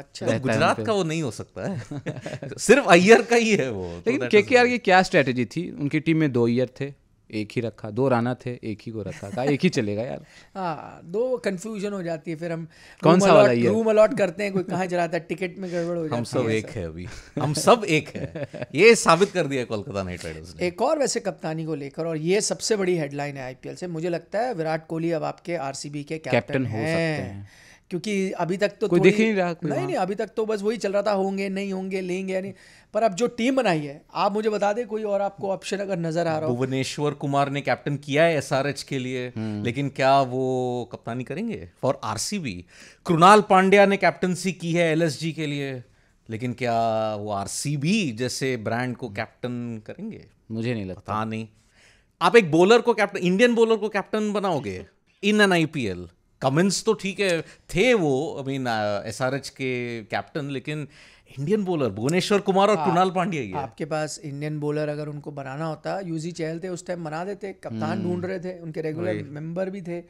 अच्छा तो गुजरात का वो नहीं हो सकता
है
तो सिर्फ अयर का ही है वो तो लेकिन तो के के आर की क्या स्ट्रेटेजी थी उनकी टीम में दो अयर थे एक ही रखा दो राना थे एक ही को रखा था एक ही चलेगा यार
हाँ दो कंफ्यूजन हो जाती है फिर हम कौन सा वाला रूम अलॉट करते हैं कोई कहाँ चलाता है टिकट में गड़बड़ हो जाती हम सब है एक है अभी हम सब एक है
ये साबित कर दिया कोलकाता नाइट राइडर्स
ने एक और वैसे कप्तानी को लेकर और ये सबसे बड़ी हेडलाइन है आईपीएल से मुझे लगता है विराट कोहली अब आपके आरसीबी के कैप्टन हैं क्योंकि अभी तक तो कोई दिख नहीं रहा कोई नहीं नहीं अभी तक तो बस वही चल रहा था होंगे नहीं होंगे लेंगे या नहीं पर अब जो टीम बनाई है आप मुझे बता दे कोई और आपको ऑप्शन अगर नजर आ रहा हो भुवनेश्वर
कुमार ने कैप्टन किया है एसआरएच हम्म। के लिए लेकिन क्या वो कप्तानी करेंगे फॉर आरसीबी कृणाल पांड्या ने कैप्टनसी की है एलएसजी के लिए लेकिन क्या वो आरसीबी जैसे ब्रांड को कैप्टन करेंगे मुझे नहीं लगता नहीं आप एक बॉलर को कैप्टन इंडियन बॉलर को कैप्टन बनाओगे इन एन आईपीएल कमिंस तो ठीक है थे वो I mean S R H के कैप्टन लेकिन इंडियन बॉलर भुवनेश्वर कुमार और हाँ, कुणाल पांड्या ये आपके
पास इंडियन बॉलर अगर उनको बनाना होता यूजी चहल थे उस टाइम बना देते कप्तान हम्म। ढूंढ रहे थे उनके रेगुलर मेंबर भी थे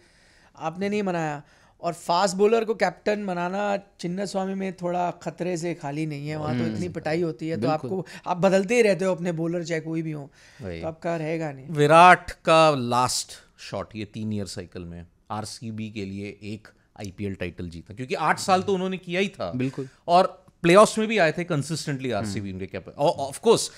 आपने नहीं बनाया और फास्ट बॉलर को कैप्टन बनाना चिन्ना स्वामी में थोड़ा खतरे से खाली नहीं है वहाँ तो हम्म। इतनी पिटाई होती है तो आपको आप बदलते ही रहते हो अपने बॉलर चाहे कोई भी हो तो आपका रहेगा नहीं
विराट का लास्ट शॉट ये तीन ईयर साइकिल में आर के लिए एक आईपीएल टाइटल जीता क्योंकि आठ साल तो उन्होंने किया ही था बिल्कुल और प्ले में भी आए थे कंसिस्टेंटली आर सी बी उनके ऑफकोर्स कोर्स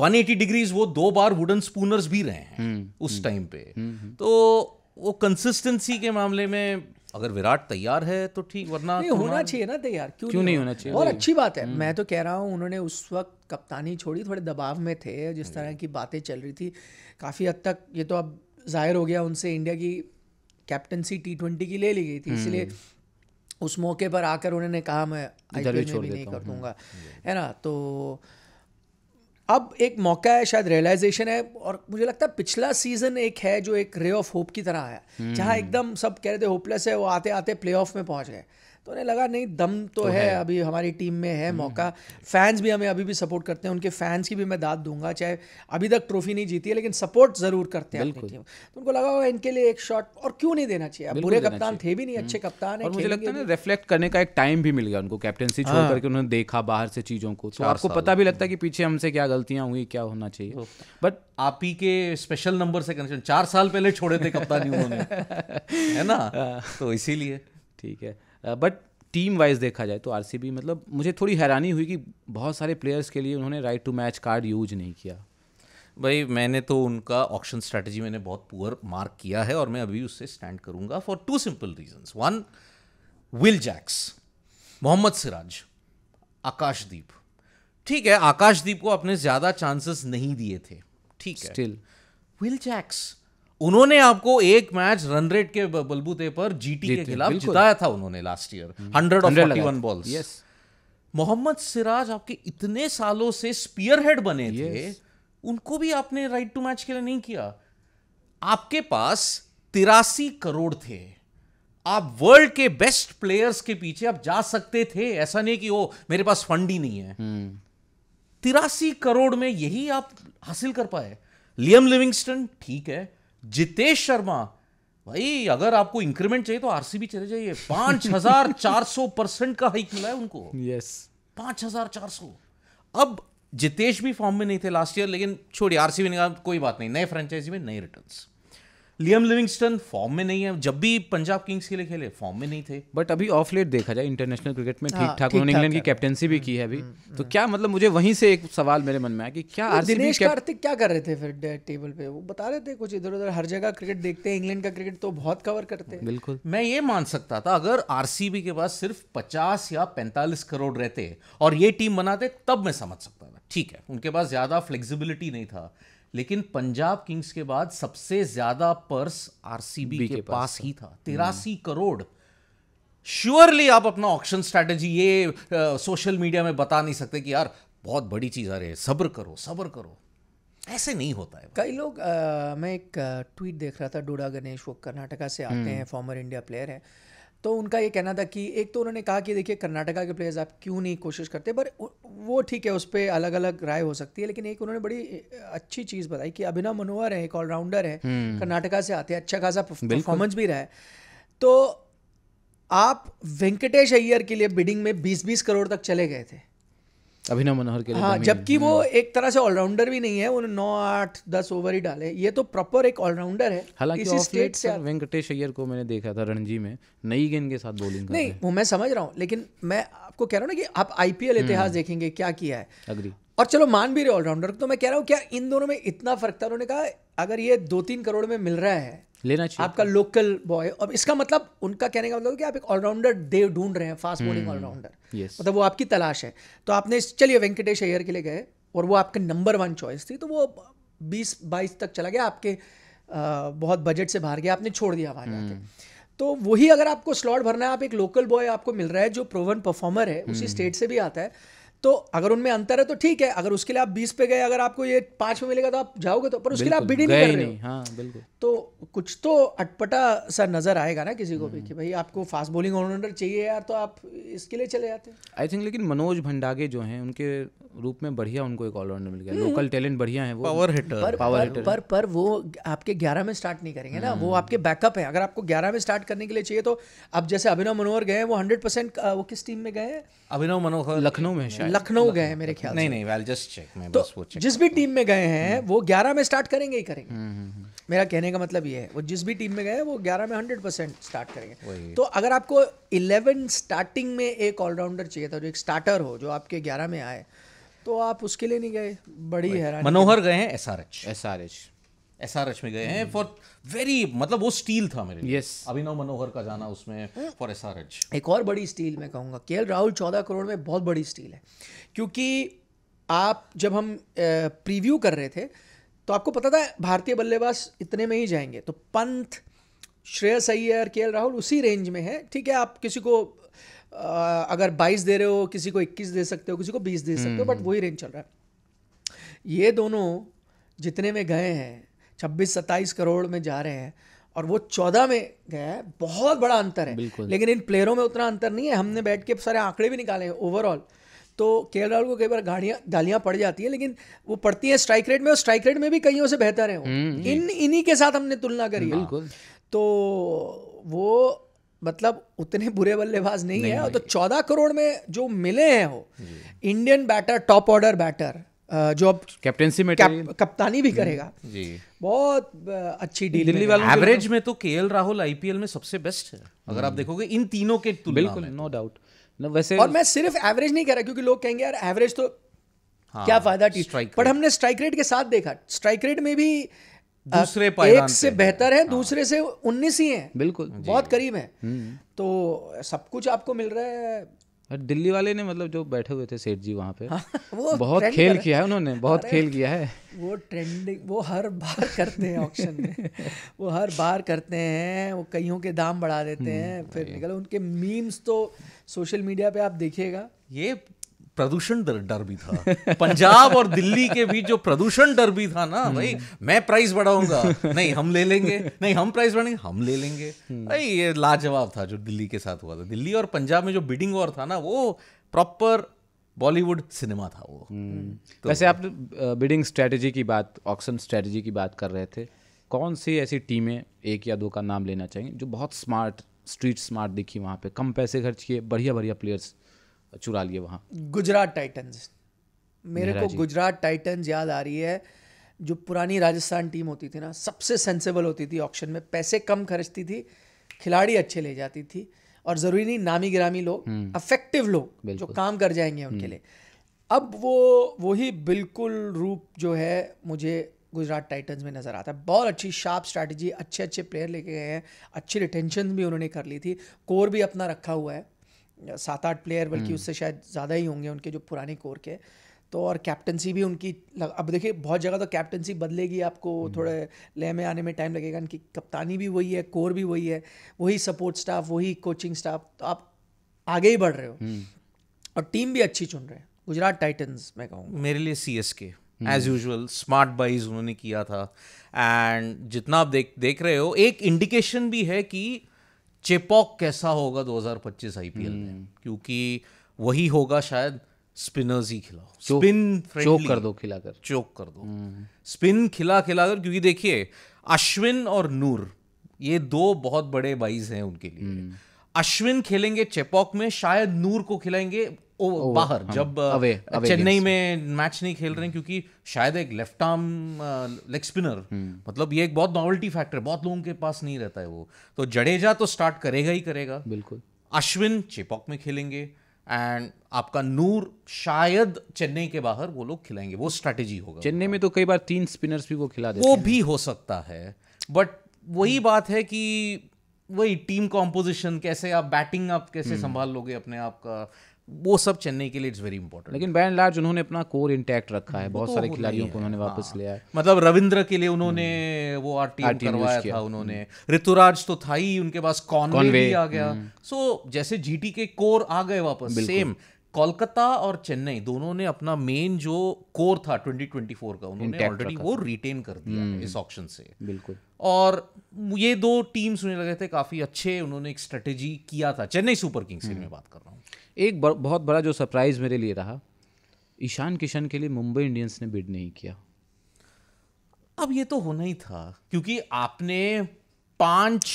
180 डिग्रीज वो दो बार वुडन स्पूनर्स भी रहे हैं हम्म, उस टाइम हम्म, पे हम्म, तो वो कंसिस्टेंसी के मामले में अगर विराट तैयार है तो ठीक वरना नहीं होना चाहिए
ना तैयार क्यों, क्यों नहीं, नहीं होना चाहिए और अच्छी बात है मैं तो कह रहा हूँ उन्होंने उस वक्त कप्तानी छोड़ी थोड़े दबाव में थे जिस हाँ तरह की बातें चल रही थी काफ़ी हद तक ये तो अब जाहिर हो गया उनसे इंडिया की कैप्टनसी टी ट्वेंटी की ले ली गई थी इसलिए हम्म। उस मौके पर आकर उन्होंने कहा मैं आईपीएल में भी नहीं कर हम्म। दूंगा है ना तो अब एक मौका है शायद रियलाइजेशन है और मुझे लगता है पिछला सीजन एक है जो एक रे ऑफ होप की तरह आया जहाँ हम्म। एकदम सब कह रहे थे होपलेस है वो आते आते प्ले में पहुंच गए तो उन्हें लगा नहीं दम तो, तो है, है अभी हमारी टीम में है हम्म। मौका फैंस भी हमें अभी भी सपोर्ट करते हैं उनके फैंस की भी मैं दाद दूंगा चाहे अभी तक ट्रॉफी नहीं जीती है लेकिन सपोर्ट जरूर करते हैं अपनी टीम तो उनको लगा होगा इनके लिए एक शॉट और क्यों नहीं देना चाहिए बुरे कप्तान थे भी नहीं हम्म। अच्छे कप्तान है मुझे लगता है
रिफ्लेक्ट करने का एक टाइम भी मिल गया उनको कैप्टनसी छोड़ करके उन्होंने देखा बाहर से चीज़ों को तो आपको पता भी लगता है कि पीछे हमसे क्या गलतियां हुई क्या होना चाहिए बट तो, आप ही के स्पेशल नंबर से कनेक्शन चार साल पहले छोड़े थे कप्तानी उन्होंने है ना हाँ। तो इसीलिए ठीक है बट टीम वाइज देखा जाए तो आरसीबी मतलब मुझे थोड़ी हैरानी हुई कि बहुत सारे प्लेयर्स के लिए उन्होंने right to match card use नहीं किया भाई मैंने तो उनका ऑक्शन स्ट्रैटेजी मैंने बहुत पुअर मार्क किया है और मैं अभी उससे स्टैंड करूंगा for two simple reasons one Will Jacks Mohammed Siraj Akashdeep ठीक है आकाशदीप को अपने ज़्यादा चांसेस नहीं दिए थे ठीक है स्टिल विल जैक्स उन्होंने आपको एक मैच रन रेट के बलबूते पर जीटी के खिलाफ जिताया था उन्होंने लास्ट ईयर हंड्रेड और forty one balls yes Mohammed Siraj आपके इतने सालों से स्पीयर हेड बने थे उनको भी आपने राइट टू मैच के लिए नहीं किया आपके पास तिरासी करोड़ थे आप वर्ल्ड के बेस्ट प्लेयर्स के पीछे आप जा सकते थे ऐसा नहीं कि वो मेरे पास फंड ही नहीं है हम्म। तिरासी करोड़ में यही आप हासिल कर पाए लियम लिविंगस्टन ठीक है जितेश शर्मा भाई अगर आपको इंक्रीमेंट चाहिए तो आरसीबी चले जाइए पांच हजार चार सौ परसेंट का हाइक मिला है उनको यस पांच हजार चार सौ अब जितेश भी फॉर्म में नहीं थे लास्ट ईयर लेकिन छोड़िए आरसीबी ने कहा कोई बात नहीं नए फ्रेंचाइजी में नए रिटर्न्स लियम लिविंगस्टन फॉर्म में नहीं है जब भी पंजाब किंग्स के लिए खेले फॉर्म में नहीं थे बट अभी ऑफ लेट देखा जाए इंटरनेशनल क्रिकेट में हाँ, ठीक ठाक उन्होंने इंग्लैंड की कैप्टनसी भी की है अभी हम्म, हम्म, तो हम्म। क्या मतलब मुझे वहीं से एक सवाल मेरे मन में आया कि क्या दिनेश कार्तिक
क्या कर रहे थे फिर टेबल पे वो बता रहे थे कुछ इधर उधर हर जगह क्रिकेट देखते हैं इंग्लैंड का क्रिकेट तो बहुत कवर करते हैं बिल्कुल मैं ये मान
सकता था अगर आर के पास सिर्फ पचास या पैंतालीस करोड़ रहते और ये टीम बनाते तब मैं समझ सकता था ठीक है उनके पास ज्यादा फ्लेक्सिबिलिटी नहीं था लेकिन पंजाब किंग्स के बाद सबसे ज्यादा पर्स आरसीबी के, के पास, पास ही था तिरासी करोड़ श्योरली आप अपना ऑप्शन स्ट्रैटेजी ये आ, सोशल मीडिया में बता नहीं सकते कि यार बहुत बड़ी चीज़ आ रही है सब्र करो सब्र करो ऐसे नहीं होता है
कई लोग आ, मैं एक ट्वीट देख रहा था डोडा गणेश वो कर्नाटका से आते हम्म। हैं फॉर्मर इंडिया प्लेयर है तो उनका ये कहना था कि एक तो उन्होंने कहा कि देखिए कर्नाटका के प्लेयर्स आप क्यों नहीं कोशिश करते पर वो ठीक है उस पर अलग अलग राय हो सकती है लेकिन एक उन्होंने बड़ी अच्छी चीज़ बताई कि अभिनव मनोहर है एक ऑलराउंडर है हम्म। कर्नाटका से आते हैं अच्छा खासा परफॉर्मेंस भी रहा है तो आप वेंकटेश अय्यर के लिए बिडिंग में बीस बीस करोड़ तक चले गए थे
अभिनव मनोहर के लिए हाँ जबकि वो हम्म।
एक तरह से ऑलराउंडर भी नहीं है उन्होंने नौ आठ दस ओवर ही डाले ये तो प्रॉपर एक ऑलराउंडर है हालांकि इसी स्टेट से
वेंकटेश अय्यर को मैंने देखा था रणजी में नई गेंद के साथ बॉलिंग नहीं
वो मैं समझ रहा हूँ लेकिन मैं आपको कह रहा हूँ ना कि आप आईपीएल हम्म। इतिहास देखेंगे क्या किया है अग्री और चलो मान भी रहे ऑलराउंडर तो मैं कह रहा हूँ क्या इन दोनों में इतना फर्क था उन्होंने कहा अगर ये दो तीन करोड़ में मिल रहा है लेना चाहिए आपका लोकल बॉय और इसका मतलब उनका कहने का मतलब कि आप एक ऑलराउंडर देव ढूंढ रहे हैं फास्ट बॉलिंग ऑलराउंडर मतलब वो आपकी तलाश है तो आपने चलिए वेंकटेश अयर के लिए गए और वो आपके नंबर वन चॉइस थी तो वो बीस बाईस तक चला गया आपके बहुत बजट से बाहर गया आपने छोड़ दिया वहाँ जाके हम्म। तो वही अगर आपको स्लॉट भरना है आप एक लोकल बॉय आपको मिल रहा है जो प्रोवन परफॉर्मर है उसी स्टेट हम्म। से भी आता है तो अगर उनमें अंतर है तो ठीक है अगर उसके लिए आप बीस पे गए अगर आपको ये पांच में मिलेगा तो आप जाओगे तो पर उसके लिए आप बिड ही नहीं कर रहे हो हाँ, बिल्कुल तो कुछ तो अटपटा सा नजर आएगा ना किसी को भी हम्म। कि भाई आपको फास्ट बॉलिंग ऑलराउंडर चाहिए यार तो आप इसके लिए चले जाते हैं
आई थिंक लेकिन मनोज भंडागे जो हैं उनके रूप में बढ़िया उनको एक ऑलराउंडर मिल गया लोकल हम्म। टैलेंट बढ़िया है वो पावर हिटर पावर हिटर पर
पर वो आपके ग्यारह में स्टार्ट नहीं करेंगे ना वो हम्म। आपके बैकअप है अगर आपको ग्यारह में स्टार्ट करने के लिए चाहिए तो अब जैसे अभिनव मनोहर गए वो हंड्रेड वो किस टीम में गए
अभिनव मनोहर लखनऊ में शायद
लखनऊ गए हैं मेरे ख्याल नहीं नहीं
वेल जस्ट चेक मैं तो बस वो चेक जिस भी
टीम में गए हैं हम्म। वो ग्यारह में स्टार्ट करेंगे ही करेंगे हम्म, हम्म, मेरा कहने का मतलब ये है वो जिस भी टीम में गए वो ग्यारह में हंड्रेड परसेंट स्टार्ट करेंगे तो अगर आपको इलेवन स्टार्टिंग में एक ऑलराउंडर चाहिए था जो एक स्टार्टर हो जो आपके ग्यारह में आए तो आप उसके लिए नहीं गए बड़ी हैरान मनोहर
गए हैं S R H S R H S R H में गए हैं फॉर हम्म। वेरी मतलब वो स्टील था मेरे लिए yes. अभिनव मनोहर का जाना उसमें फॉर एस आर एच
एक और बड़ी स्टील मैं कहूँगा के राहुल चौदह करोड़ में बहुत बड़ी स्टील है क्योंकि आप जब हम प्रीव्यू कर रहे थे तो आपको पता था भारतीय बल्लेबाज इतने में ही जाएंगे तो पंथ श्रेयस अय्यर के राहुल उसी रेंज में है ठीक है आप किसी को आ, अगर 22 दे रहे हो किसी को 21 दे सकते हो किसी को 20 दे सकते हो बट हम्म। वही रेंज चल रहा है ये दोनों जितने में गए हैं छब्बीस सत्ताईस करोड़ में जा रहे हैं और वो चौदह में गया है बहुत बड़ा अंतर है लेकिन इन प्लेयरों में उतना अंतर नहीं है हमने बैठ के सारे आंकड़े भी निकाले हैं ओवरऑल तो के राहुल को कई बार गाड़ियाँ गालियाँ पड़ जाती है लेकिन वो पड़ती है स्ट्राइक रेट में और स्ट्राइक रेट में भी कईयों से बेहतर है हम्म, इन इन्हीं के साथ हमने तुलना करी है तो वो मतलब उतने बुरे बल्लेबाज नहीं, नहीं तो है तो चौदह करोड़ में जो मिले हैं वो Indian batter top order batter जो अब कैप्टेंसी में तो कप्तानी भी करेगा जी बहुत अच्छी डील दिल्ली वालों एवरेज
में तो केएल राहुल आईपीएल में सबसे बेस्ट है अगर आप हम्म। देखोगे इन तीनों के बिल्कुल नो तो। डाउट वैसे और मैं
सिर्फ एवरेज नहीं कह रहा क्योंकि लोग कहेंगे यार एवरेज तो
हाँ, क्या फायदा टी स्ट्राइक पर
हमने स्ट्राइक रेट के साथ देखा स्ट्राइक रेट में भी दूसरे एक से बेहतर है हाँ। दूसरे से उन्नीस ही है बिल्कुल बहुत करीब है हम्म। तो सब कुछ आपको मिल रहा है
दिल्ली वाले ने मतलब जो बैठे हुए थे सेठ जी वहाँ पे हाँ,
वो बहुत खेल किया है
उन्होंने बहुत खेल किया है
वो ट्रेंडिंग वो हर बार करते हैं ऑप्शन में वो हर बार करते हैं वो कईयों के दाम बढ़ा देते हम्म, हैं फिर निकल उनके मीम्स तो सोशल मीडिया पे आप देखिएगा ये
प्रदूषण डर डर भी था पंजाब और दिल्ली के बीच जो प्रदूषण डर भी था ना भाई मैं प्राइस बढ़ाऊंगा नहीं हम ले लेंगे नहीं हम प्राइस बढ़ाएंगे हम ले लेंगे भाई ये लाजवाब था जो दिल्ली के साथ हुआ था दिल्ली और पंजाब में जो बिडिंग और था ना वो प्रॉपर बॉलीवुड सिनेमा था वो हम्म। तो वैसे आप बिडिंग स्ट्रेटजी की बात ऑक्शन स्ट्रेटजी की बात कर रहे थे कौन सी ऐसी टीमें एक या दो का नाम लेना चाहिए जो बहुत स्मार्ट स्ट्रीट स्मार्ट दिखी वहाँ पे कम पैसे खर्च किए बढ़िया बढ़िया प्लेयर्स चुरा लिए वहाँ
गुजरात टाइटन्स मेरे को गुजरात टाइटन्स याद आ रही है जो पुरानी राजस्थान टीम होती थी ना सबसे सेंसेबल होती थी ऑक्शन में पैसे कम खर्चती थी खिलाड़ी अच्छे ले जाती थी और ज़रूरी नहीं नामी गिरामी लोग अफेक्टिव हम्म। लोग जो काम कर जाएंगे उनके हम्म। लिए अब वो वही बिल्कुल रूप जो है मुझे गुजरात टाइटन्स में नज़र आता है बहुत अच्छी शार्प स्ट्रैटेजी अच्छे अच्छे प्लेयर लेके गए हैं अच्छी रिटेंशन भी उन्होंने कर ली थी कोर भी अपना रखा हुआ है सात आठ प्लेयर बल्कि हम्म। उससे शायद ज़्यादा ही होंगे उनके जो पुराने कोर के तो और कैप्टनसी भी उनकी लग, अब देखिए बहुत जगह तो कैप्टनसी बदलेगी आपको हम्म। थोड़े लय में आने में टाइम लगेगा इनकी कप्तानी भी वही है कोर भी वही है वही सपोर्ट स्टाफ वही कोचिंग स्टाफ तो आप आगे ही बढ़ रहे हो हम्म। और टीम भी अच्छी चुन रहे हैं गुजरात टाइटन्स मैं कहूँगा
मेरे लिए C S K as usual smart buys उन्होंने किया था एंड जितना आप देख देख रहे हो एक इंडिकेशन भी है कि चेपॉक कैसा होगा 2025 आईपीएल में हम्म। क्योंकि वही होगा शायद स्पिनर्स ही खिलाओ स्पिन चोक कर दो खिलाकर चोक कर दो स्पिन हम्म। खिला खिलाकर क्योंकि देखिए अश्विन और नूर ये दो बहुत बड़े बाइज हैं उनके लिए हम्म। अश्विन खेलेंगे चेपॉक में शायद नूर को खिलाएंगे ओ, ओ बाहर जब चेन्नई में मैच नहीं खेल रहे हैं क्योंकि शायद एक लेफ्ट आर्म लेग स्पिनर मतलब ये एक बहुत नॉवल्टी फैक्टर बहुत लोगों के पास नहीं रहता है वो तो जडेजा तो स्टार्ट करेगा ही करेगा बिल्कुल अश्विन चेपॉक में खेलेंगे एंड आपका नूर शायद चेन्नई के बाहर वो लोग खिलाएंगे वो स्ट्रेटेजी होगा चेन्नई में तो कई बार तीन स्पिनर्स भी वो खिला देते वो भी हो सकता है बट वही hmm. बात है कि वही टीम कॉम्पोजिशन कैसे आप बैटिंग आप कैसे hmm. संभाल लोगे अपने आप का वो सब चेन्नई के लिए इट्स वेरी इंपॉर्टेंट लेकिन बैन लार्ज उन्होंने अपना कोर इंटैक्ट रखा है बहुत तो सारे खिलाड़ियों को उन्होंने हाँ। वापस लिया है मतलब रविंद्र के लिए उन्होंने हम्म। वो आरटीएम करवाया था उन्होंने हम्म। ऋतुराज तो था ही उनके पास कॉनवे भी आ गया सो हम्म। जैसे जीटी के कोर आ गए वापस सेम कोलकाता और चेन्नई दोनों ने अपना मेन जो कोर था 2024 का उन्होंने ऑलरेडी वो रिटेन कर दिया इस ऑक्शन से बिल्कुल और ये दो टीम्स उन्हें लगे थे काफी अच्छे उन्होंने एक स्ट्रेटेजी किया था चेन्नई सुपर किंग्स की मैं बात कर रहा हूँ एक बहुत बड़ा जो सरप्राइज़ मेरे लिए रहा ईशान किशन के लिए मुंबई इंडियंस ने बिड नहीं किया अब ये तो होना ही था
क्योंकि आपने पांच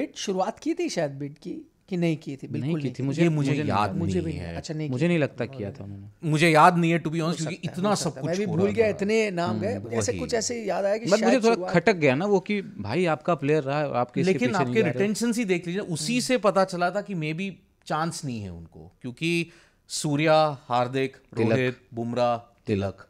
बिड शुरुआत की थी शायद बिड की कि नहीं की थी बिल्कुल नहीं की थी मुझे ये मुझे, मुझे याद नहीं मुझे नहीं है अच्छा नहीं मुझे
नहीं लगता किया था उन्होंने मुझे याद नहीं है टू बी ऑनेस्ट क्योंकि इतना सब कुछ मैं भी भूल
गया इतने नाम गए ऐसे हम्म, कुछ ऐसे याद आया कि मुझे थोड़ा खटक
गया ना वो कि भाई आपका प्लेयर रहा आपके लेकिन आपके रिटेंशन ही देख लीजिए उसी हम्म। से पता चला था कि मे बी चांस नहीं है उनको क्योंकि सूर्या हार्दिक रोहित बुमराह तिलक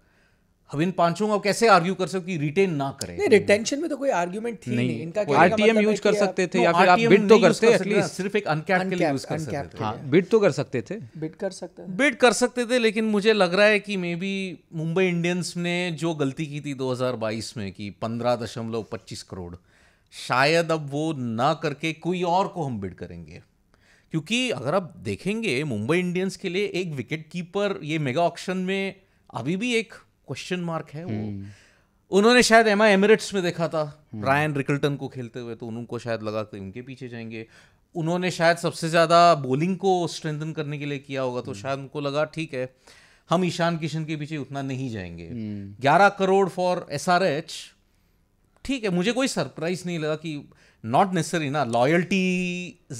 अब इन पांचों का कैसे आर्ग्यू कर सकते रिटेन ना करें नहीं
रिटेंशन में तो कोई आर्ग्यूमेंट थी नहीं, नहीं। इनका मतलब आरटीएम यूज तो तो कर सकते थे या फिर आप बिट तो करते एटलीस्ट सिर्फ एक अनकैप के लिए यूज कर सकते थे
बिट हाँ। तो कर सकते थे बिट कर सकते थे बिट कर सकते थे लेकिन मुझे लग रहा है कि मे बी मुंबई इंडियंस ने जो गलती की थी 2022 में कि 15.25 करोड़ शायद अब वो ना करके कोई और को हम बिट करेंगे क्योंकि अगर आप देखेंगे मुंबई इंडियंस के लिए एक विकेट कीपर ये मेगा ऑक्शन में अभी भी एक क्वेश्चन मार्क है वो हम्म। उन्होंने शायद एम एमिरेट्स में देखा था रायन हम्म। रिकल्टन को खेलते हुए तो उनको शायद लगा कि इनके पीछे जाएंगे उन्होंने शायद सबसे ज़्यादा बॉलिंग को स्ट्रेंथन करने के लिए किया होगा तो हम्म। शायद उनको लगा ठीक है हम ईशान किशन के पीछे उतना नहीं जाएंगे ग्यारह करोड़ फॉर एस ठीक है मुझे कोई सरप्राइज नहीं लगा कि नॉट नेसेसरी ना लॉयल्टी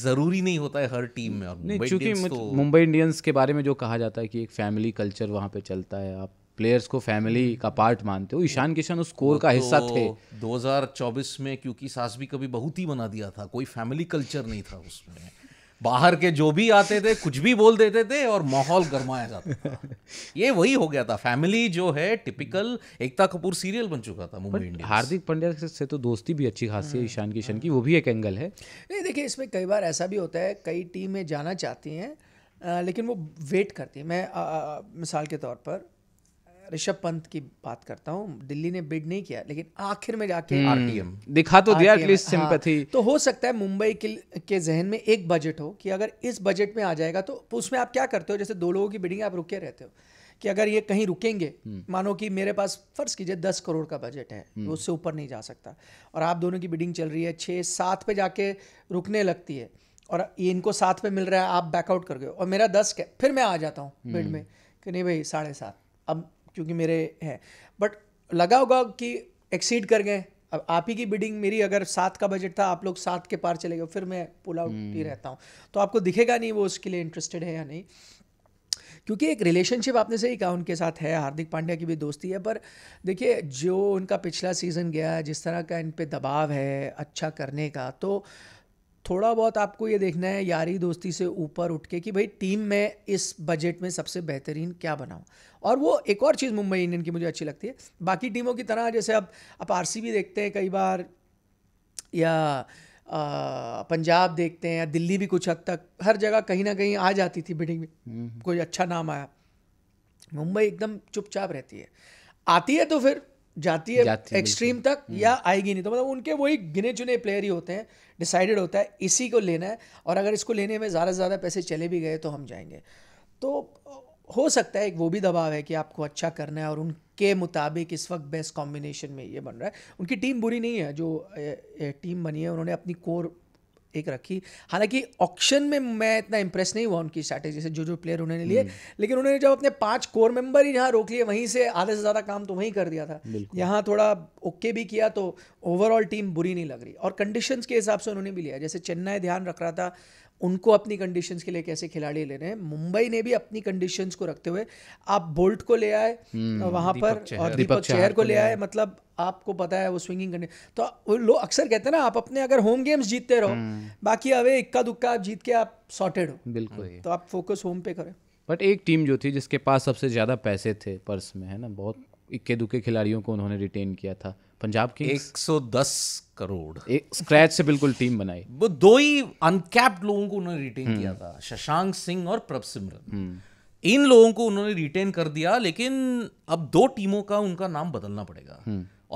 जरूरी नहीं होता है हर टीम में और नहीं चूंकि मुंबई इंडियंस तो- के बारे में जो कहा जाता है कि एक फैमिली कल्चर वहाँ पे चलता है आप प्लेयर्स को फैमिली हम्म। का पार्ट मानते हो ईशान किशन उस कोर का तो हिस्सा थे 2024 में क्योंकि सास भी कभी बहुत ही बना दिया था कोई फैमिली कल्चर नहीं था उसमें बाहर के जो भी आते थे कुछ भी बोल देते थे और माहौल गरमाया
जाता था
ये वही हो गया था फैमिली जो है टिपिकल एकता कपूर सीरियल बन चुका था मुंबई इंडियंस हार्दिक पंड्या से तो दोस्ती भी अच्छी खासी है हम्म। ईशान किशन हाँ। की वो भी एक एंगल है
नहीं देखिए इसमें कई बार ऐसा भी होता है कई टीमें जाना चाहती हैं लेकिन वो वेट करती हैं मैं आ, आ, मिसाल के तौर पर ऋषभ पंत की बात करता हूँ दिल्ली ने बिड नहीं किया लेकिन आखिर में जाके आरटीएम हम्म। दिखा तो दिया एटलीस्ट सिंपैथी हाँ, तो हो सकता है मुंबई के के जहन में एक बजट हो कि अगर इस बजट में आ जाएगा तो उसमें आप क्या करते हो जैसे दो लोगों की बिडिंग आप रुके रहते हो कि अगर ये कहीं रुकेंगे हम्म। मानो कि मेरे पास फर्ज कीजिए दस करोड़ का बजट है हम्म। तो उससे ऊपर नहीं जा सकता और आप दोनों की बिडिंग चल रही है छः सात पे जाके रुकने लगती है और ये इनको सात पे मिल रहा है आप बैकआउट कर गए और मेरा दस फिर मैं आ जाता हूँ बिड में कि नहीं भाई साढ़े सात अब क्योंकि मेरे हैं बट लगा होगा कि एक्सीड कर गए अब आप ही की बिडिंग मेरी अगर सात का बजट था आप लोग सात के पार चले गए फिर मैं पुल आउट ही हम्म। रहता हूँ तो आपको दिखेगा नहीं वो उसके लिए इंटरेस्टेड है या नहीं क्योंकि एक रिलेशनशिप आपने सही कहा उनके साथ है हार्दिक पांड्या की भी दोस्ती है पर देखिए जो उनका पिछला सीज़न गया जिस तरह का इन पर दबाव है अच्छा करने का तो थोड़ा बहुत आपको ये देखना है यारी दोस्ती से ऊपर उठ के कि भाई टीम में इस बजट में सबसे बेहतरीन क्या बनाऊँ और वो एक और चीज़ मुंबई इंडियन की मुझे अच्छी लगती है बाकी टीमों की तरह जैसे अब आप आर देखते हैं कई बार या आ, पंजाब देखते हैं या दिल्ली भी कुछ हद तक हर जगह कहीं ना कहीं आ जाती थी बिडिंग में हम्म। कोई अच्छा नाम आया मुंबई एकदम चुपचाप रहती है आती है तो फिर जाती है एक्सट्रीम तक हम्म। या आएगी नहीं तो मतलब उनके वही गिने चुने प्लेयर ही होते हैं डिसाइडेड होता है इसी को लेना है और अगर इसको लेने में ज़्यादा से ज़्यादा पैसे चले भी गए तो हम जाएंगे तो हो सकता है एक वो भी दबाव है कि आपको अच्छा करना है और उनके मुताबिक इस वक्त बेस्ट कॉम्बिनेशन में ये बन रहा है उनकी टीम बुरी नहीं है जो ए, ए, टीम बनी है उन्होंने अपनी कोर एक रखी हालांकि ऑक्शन में मैं इतना इंप्रेस नहीं हुआ उनकी स्ट्रैटेजी से जो जो प्लेयर उन्होंने लिए हम्म। लेकिन उन्होंने जब अपने पांच कोर मेंबर ही यहाँ रोक लिए वहीं से आधे से ज़्यादा काम तो वहीं कर दिया था यहाँ थोड़ा ओके भी किया तो ओवरऑल टीम बुरी नहीं लग रही और कंडीशंस के हिसाब से उन्होंने भी लिया जैसे चेन्नई ध्यान रख रहा था उनको अपनी कंडीशंस के लिए कैसे खिलाड़ी ले रहे हैं मुंबई ने भी अपनी कंडीशंस को रखते हुए आप बोल्ट को ले आए हम्म, वहाँ पर और दीपक चेहर को ले आए मतलब आपको पता है वो स्विंगिंग करने तो लोग अक्सर कहते हैं ना आप अपने अगर होम गेम्स जीतते रहो हम्म। बाकी अवे इक्का दुक्का आप जीत के आप सॉर्टेड हो बिल्कुल हाँ, तो आप फोकस होम पे करें
बट एक टीम जो थी जिसके पास सबसे ज़्यादा पैसे थे पर्स में है ना बहुत इक्के दुक्के खिलाड़ियों को उन्होंने रिटेन किया था पंजाब की दस करोड़ एक स्क्रैच से बिल्कुल टीम बनाई वो दो ही अनकैप्ड लोगों को उन्होंने रिटेन किया हम्म। था शशांक सिंह और प्रभ सिमरन हम्म। इन लोगों को उन्होंने रिटेन कर दिया लेकिन अब दो टीमों का उनका नाम बदलना पड़ेगा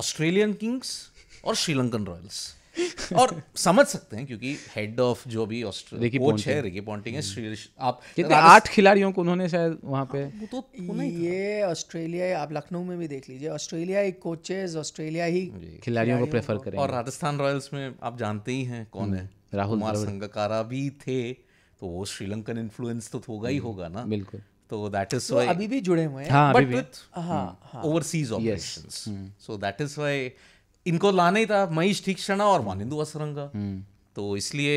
ऑस्ट्रेलियन हम्म। किंग्स और श्रीलंकन रॉयल्स और समझ सकते हैं क्योंकि हेड ऑफ जो भी कोच है रिकी पॉन्टिंग है हम्म। आप कितने आठ खिलाड़ियों को उन्होंने शायद वहाँ पे
तो ये ऑस्ट्रेलिया आप लखनऊ में भी देख लीजिए ऑस्ट्रेलिया ही कोचेज ऑस्ट्रेलिया ही खिलाड़ियों को प्रेफर करें और
राजस्थान रॉयल्स में आप जानते ही हैं कौन है हम्म, राहुल संगकारा भी थे तो वो श्रीलंकन इन्फ्लुएंस तो होगा ही हम्म, होगा ना बिल्कुल तो दैट इज वाई अभी भी जुड़े हुए हैं but with overseas operations so that is why इनको लाना ही था महेश ठीक क्षणा और मानिंदु असरंगा हम्म। तो इसलिए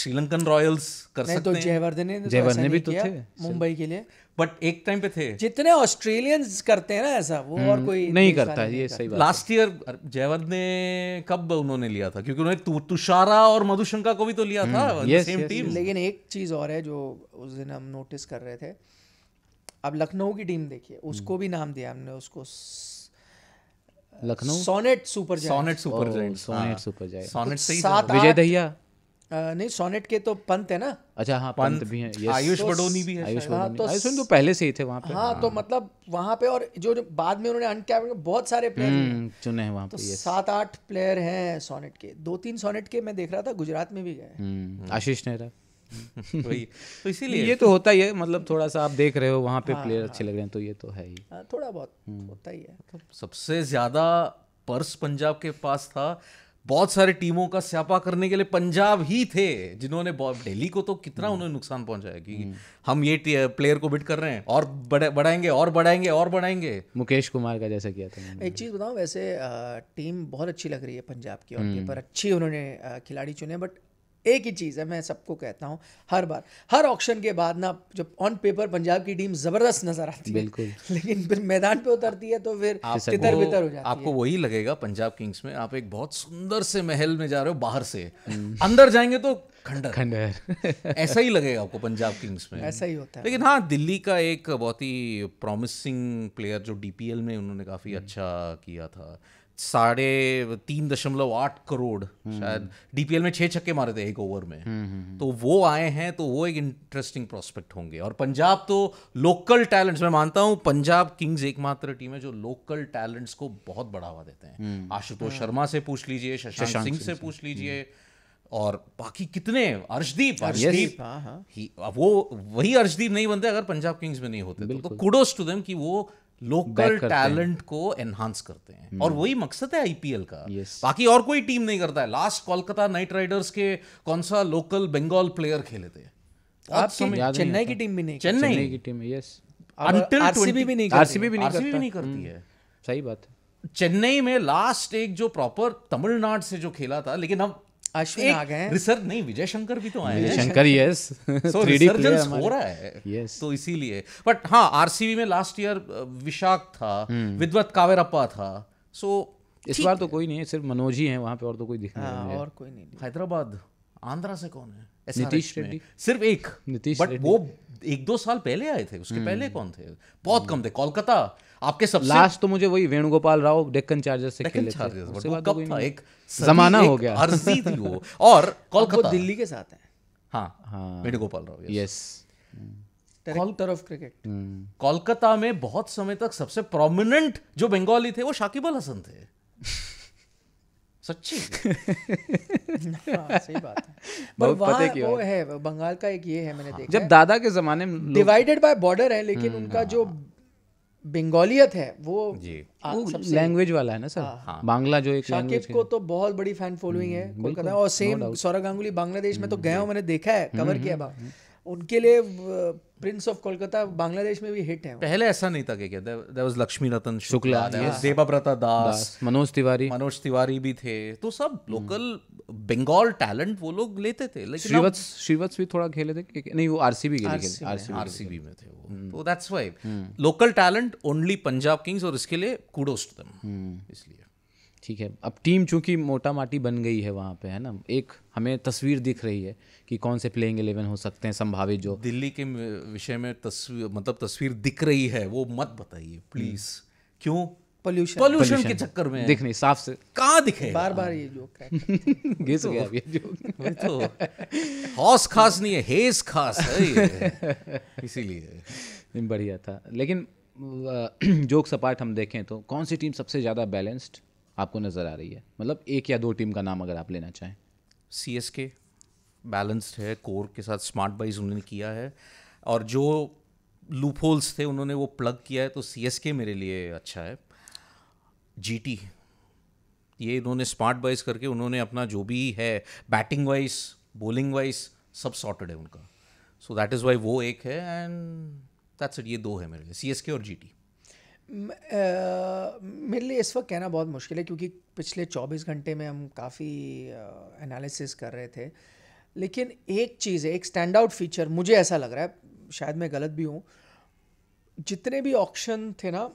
श्रीलंकन रॉयल्स कर तो सकते तो जयवर्धन ने जयवर्धन तो भी तो थे मुंबई के लिए बट एक टाइम पे थे
जितने ऑस्ट्रेलियंस करते हैं ना ऐसा वो और हम्म। कोई नहीं करता ये सही बात लास्ट ईयर जयवर्धन ने
कब उन्होंने लिया था क्योंकि उन्होंने तुषारा और मधुशंका को भी तो लिया था सेम हम्म। टीम
लेकिन एक चीज और है जो उस दिन हम नोटिस कर रहे थे अब लखनऊ की टीम देखिए उसको भी नाम दिया हमने उसको लखनऊ सोनेट सुपर सोनेट सुपर हाँ। सोनेट सुपर सोनेट से ही विजय दहिया नहीं सोनेट के तो पंत है ना अच्छा हाँ पंत भी है तो हाँ, तो आयुष बडोनी भी है आयुष बडोनी तो, तो पहले से ही थे वहाँ पे हाँ तो हाँ। मतलब वहाँ पे और जो बाद में उन्होंने अनकैप बहुत सारे प्लेयर हम्म,
चुने हैं वहाँ पे तो सात
आठ प्लेयर हैं सोनेट के दो तीन सोनेट के मैं देख रहा था गुजरात में भी गए
हम्म, आशीष नेहरा तो इसीलिए ये तो होता ही है मतलब थोड़ा सा आप देख रहे हो वहाँ पे हाँ, प्लेयर हाँ, अच्छे लग रहे हैं तो ये तो है ही
हाँ, थोड़ा बहुत हम्म। होता ही है
तो सबसे ज़्यादा पर्स पंजाब के पास था बहुत सारे टीमों का स्यापा करने के लिए पंजाब ही थे जिन्होंने दिल्ली को तो कितना हम्म। उन्होंने नुकसान पहुंचाया कि हम्म। हम ये प्लेयर को बिट कर रहे हैं और बड़े बढ़ाएंगे और बढ़ाएंगे और बढ़ाएंगे मुकेश कुमार का जैसा किया था
एक चीज़ बताऊं वैसे टीम बहुत अच्छी लग रही है पंजाब की और पेपर अच्छी उन्होंने खिलाड़ी चुने बट एक ही चीज़ है मैं सबको कहता हूँ हर बार हर ऑक्शन के बाद ना जब ऑन पेपर पंजाब की टीम जबरदस्त नजर आती है बिल्कुल लेकिन फिर मैदान पे उतरती है तो फिर तितर बितर हो जाती आपको
वही लगेगा पंजाब किंग्स में आप एक बहुत सुंदर से महल में जा रहे हो बाहर से अंदर जाएंगे तो खंडर खंडर ऐसा ही लगेगा आपको पंजाब किंग्स में ऐसा ही होता है लेकिन हाँ दिल्ली का एक बहुत ही प्रॉमिसिंग प्लेयर जो डीपीएल में उन्होंने काफ़ी अच्छा किया था साढ़े तीन दशमलव आठ करोड़ हम्म। शायद डीपीएल में छह छक्के मारे थे एक ओवर में हम्म, हम्म, तो वो आए हैं तो वो एक इंटरेस्टिंग प्रोस्पेक्ट होंगे और पंजाब तो लोकल टैलेंट्स मैं मानता हूँ पंजाब किंग्स एकमात्र टीम है जो लोकल टैलेंट्स को बहुत बढ़ावा देते हैं आशुतोष शर्मा से पूछ लीजिए शशांक सिंह से पूछ लीजिए और बाकी कितने अर्शदीप हाँ, अर्शदीप हाँ, हाँ। वो वही अर्शदीप नहीं बनते अगर पंजाब किंग्स में नहीं होते तो कुडोस टू देम कि वो लोकल टैलेंट को एनहांस करते हैं hmm. और वही मकसद है आईपीएल का बाकी और कोई टीम नहीं करता है लास्ट कोलकाता नाइट राइडर्स के कौन सा लोकल बंगाल प्लेयर खेले थे चेन्नई की टीम भी नहीं चेन्नई की टीम यस आरसीबी भी नहीं आरसीबी भी नहीं करती hmm. है सही बात है चेन्नई में लास्ट एक जो प्रॉपर तमिलनाडु से जो खेला था लेकिन अब अश्विन आ गए रिसर्च नहीं विजय शंकर भी तो आए हैं शंकर यस सो रिसर्जेंस हो रहा है yes. तो इसीलिए बट हाँ आरसीबी में लास्ट ईयर विशाख था hmm. विद्वत कावेरप्पा था सो so, इस बार तो कोई नहीं है सिर्फ मनोज ही है वहां पे और तो कोई दिख नहीं हाँ, है और कोई नहीं हैदराबाद आंध्रा से कौन है नीतीश रेड्डी सिर्फ एक नीतीश बट वो एक दो साल पहले आए थे उसके पहले हम्म। कौन थे बहुत कम थे कोलकाता आपके सब लास्ट तो मुझे वही वेणुगोपाल राव डेक्कन चार्जर्स से खेले चार्जर्स वो तो कब था एक जमाना हो गया अर्जी थी वो और कोलकाता दिल्ली के साथ है हाँ हाँ Venugopal Rao yes director of cricket Kolkata में बहुत समय तक सबसे प्रोमिनेंट जो बंगाली थे वो शाकिब अल हसन थे सच्ची
हाँ, सही बात
है पर वो
है बंगाल का एक ये है मैंने हाँ, देखा जब दादा
के जमाने में डिवाइडेड
बाय बॉर्डर है लेकिन हम्म, उनका हाँ, जो हाँ। बंगालियत है वो लैंग्वेज वाला है ना सर
हाँ, बांग्ला जो एक शाकिब को
तो बहुत बड़ी फैन फॉलोइंग है हम्म, कोलकाता और सेम सौरभ गांगुली बांग्लादेश में तो हम्म, गया हूँ मैंने देखा है कवर किया उनके लिए प्रिंस ऑफ कोलकाता बांग्लादेश में भी हिट है
पहले ऐसा नहीं था क्या देयर वाज लक्ष्मी रतन शुक्ला देबाब्रता दास मनोज तिवारी मनोज तिवारी भी थे तो सब लोकल बंगाल टैलेंट वो लोग लेते थे लेकिन श्रीवत्स श्रीवत्स भी थोड़ा खेले थे नहीं वो आरसीबी के लिए आरसीबी में थे वो हम्म। तो that's why local talent only Punjab Kings और इसके लिए कूडोस्ट हम्म। टू इसलिए ठीक है अब टीम चूंकि मोटा माटी बन गई है वहाँ पे है ना एक हमें तस्वीर दिख रही है कि कौन से प्लेइंग एलेवन हो सकते हैं संभावित जो दिल्ली के विषय में तस्वीर मतलब तस्वीर दिख रही है वो मत बताइए प्लीज़ हम्म। क्यों
पोल्यूशन पोल्यूशन के चक्कर में दिख नहीं साफ से कहाँ दिखे बार बार ये जो है गया ये जो तो।, तो हौस खास नहीं है हेस खास है
इसीलिए बढ़िया था लेकिन जोक सपाट हम देखें तो कौन सी टीम सबसे ज़्यादा बैलेंस्ड आपको नज़र आ रही है मतलब एक या दो टीम का नाम अगर आप लेना चाहें सी एस के बैलेंस्ड है कोर के साथ स्मार्ट बाइज उन्होंने किया है और जो लूप होल्स थे उन्होंने वो प्लग किया है तो सी एस के मेरे लिए अच्छा है जी टी ये इन्होंने स्मार्ट वाइज करके उन्होंने अपना जो भी है बैटिंग वाइज बॉलिंग वाइज सब सॉर्टेड है उनका सो दैट इज़ वाई वो एक है एंड दैट्स इट ये दो है मेरे लिए सी एस के और जी टी
मेरे लिए इस वक्त कहना बहुत मुश्किल है क्योंकि पिछले 24 घंटे में हम काफ़ी एनालिसिस कर रहे थे लेकिन एक चीज़ है एक स्टैंड आउट फीचर मुझे ऐसा लग रहा है शायद मैं गलत भी हूँ जितने भी ऑप्शन थे ना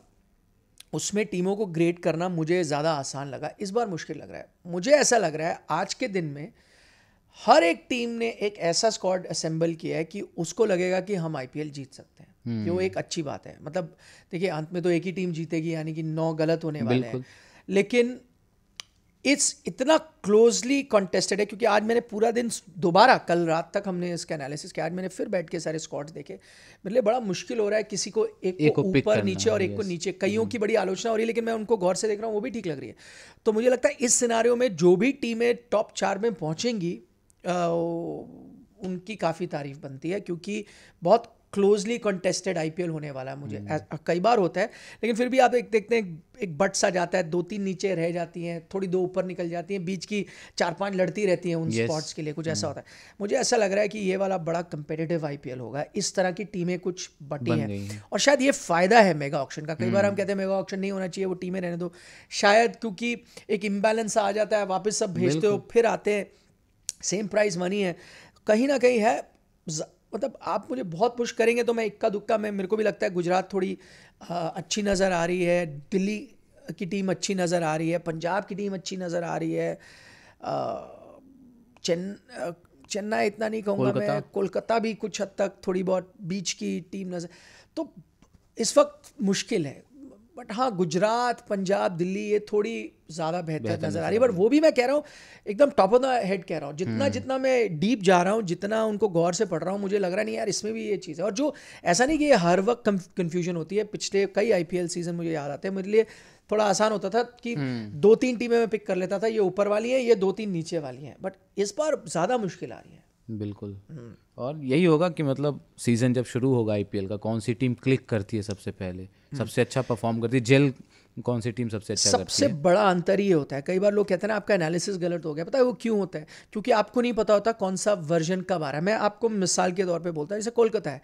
उसमें टीमों को ग्रेड करना मुझे ज़्यादा आसान लगा इस बार मुश्किल लग रहा है मुझे ऐसा लग रहा है आज के दिन में हर एक टीम ने एक ऐसा स्क्वाड असेंबल किया है कि उसको लगेगा कि हम आईपीएल जीत सकते हैं कि वो हम्म। एक अच्छी बात है मतलब देखिए अंत में तो एक ही टीम जीतेगी यानी कि नौ गलत होने वाले हैं लेकिन इट्स इतना क्लोजली कॉन्टेस्टेड है क्योंकि आज मैंने पूरा दिन दोबारा कल रात तक हमने इसका एनालिसिस किया आज मैंने फिर बैठ के सारे स्कॉट्स देखे मेरे लिए बड़ा मुश्किल हो रहा है किसी को एक, एक को ऊपर नीचे और एक को नीचे कईयों हम्म। की बड़ी आलोचना हो रही है लेकिन मैं उनको गौर से देख रहा हूँ वो भी ठीक लग रही है तो मुझे लगता है इस सिनारियों में जो भी टीमें टॉप चार में पहुँचेंगी उनकी काफ़ी तारीफ बनती है क्योंकि बहुत क्लोजली कंटेस्टेड आईपीएल होने वाला है मुझे hmm. कई बार होता है लेकिन फिर भी आप एक देखते हैं एक बट सा जाता है दो तीन नीचे रह जाती हैं थोड़ी दो ऊपर निकल जाती हैं बीच की चार पांच लड़ती रहती हैं उन yes. स्पॉट्स के लिए कुछ ऐसा hmm. होता है मुझे ऐसा लग रहा है कि ये वाला बड़ा कंपेटेटिव आई होगा इस तरह की टीमें कुछ बटी हैं और शायद ये फायदा है मेगा ऑप्शन का कई बार हम hmm. कहते हैं मेगा ऑप्शन नहीं होना चाहिए वो टीमें रहने दो शायद क्योंकि एक इम्बेलेंस आ जाता है वापस सब भेजते हो फिर आते हैं सेम प्राइस मनी है कहीं ना कहीं है मतलब आप मुझे बहुत पुश करेंगे तो मैं इक्का दुक्का में मेरे को भी लगता है गुजरात थोड़ी आ, अच्छी नज़र आ रही है दिल्ली की टीम अच्छी नज़र आ रही है पंजाब की टीम अच्छी नज़र आ रही है चेन चेन्नई इतना नहीं कहूँगा मैं कोलकाता भी कुछ हद तक थोड़ी बहुत बीच की टीम नज़र तो इस वक्त मुश्किल है बट हाँ गुजरात पंजाब दिल्ली ये थोड़ी ज़्यादा बेहतर नज़र आ रही है बट वो भी मैं कह रहा हूँ एकदम टॉप ऑफ द हेड कह रहा हूँ जितना हम्म। जितना मैं डीप जा रहा हूँ जितना उनको गौर से पढ़ रहा हूँ मुझे लग रहा नहीं यार इसमें भी ये चीज़ है और जो ऐसा नहीं कि ये हर वक्त कन्फ्यूजन होती है पिछले कई आई सीज़न मुझे याद आते हैं मेरे लिए थोड़ा आसान होता था कि हम्म। दो तीन टीमें मैं पिक कर लेता था ये ऊपर वाली है ये दो तीन नीचे वाली हैं बट इस बार ज़्यादा मुश्किल आ रही है
बिल्कुल हम्म। और यही होगा कि मतलब सीजन जब शुरू होगा आईपीएल का कौन सी टीम क्लिक करती है सबसे पहले हम्म। सबसे अच्छा परफॉर्म करती है जेल कौन सी टीम सबसे अच्छा सबसे करती
बड़ा अंतर ये होता है कई बार लोग कहते हैं ना आपका एनालिसिस गलत हो गया पता है वो क्यों होता है क्योंकि आपको नहीं पता होता कौन सा वर्जन कब आ रहा है मैं आपको मिसाल के तौर पर बोलता हूँ जैसे कोलकाता है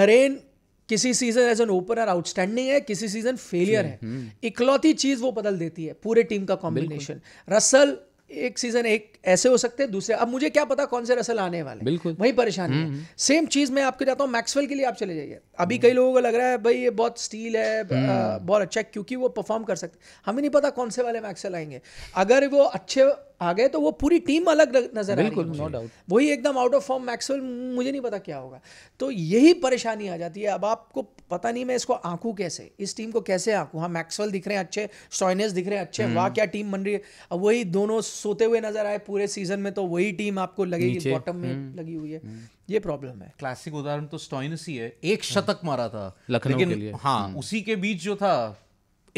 नरेन किसी season as an opener outstanding है किसी सीजन फेलियर हम्म, है इकलौती चीज वो बदल देती है पूरे टीम का कॉम्बिनेशन रसल एक सीजन एक ऐसे हो सकते हैं दूसरे अब मुझे क्या पता कौन से रसल आने वाले बिल्कुल वही परेशानी है सेम हम्म, हम्म। चीज मैं आपको जाता हूँ मैक्सवेल के लिए आप चले जाइए अभी कई लोगों को लग रहा है भाई ये बहुत स्टील है हम्म। बहुत अच्छा है क्योंकि वो परफॉर्म कर सकते हमें नहीं पता कौन से वाले मैक्सवेल आएंगे अगर वो अच्छे आ गए तो वो पूरी टीम अलग नजर आ रही है डाउट वही एकदम आउट ऑफ फॉर्म मैक्सवेल मुझे नहीं पता क्या होगा तो यही परेशानी आ जाती है अब आपको पता नहीं मैं इसको आंकू कैसे इस टीम को कैसे आंकू हाँ मैक्सवेल दिख रहे हैं अच्छे स्टॉइनेस दिख रहे हैं अच्छे हम्म। वाह क्या टीम बन रही है अब वही दोनों सोते हुए नजर आए पूरे सीजन में तो वही टीम आपको लगेगी बॉटम में हम्म। लगी हुई है हम्म। ये प्रॉब्लम है
क्लासिक उदाहरण तो स्टॉइनस ही है एक शतक मारा था लेकिन हाँ उसी के बीच जो था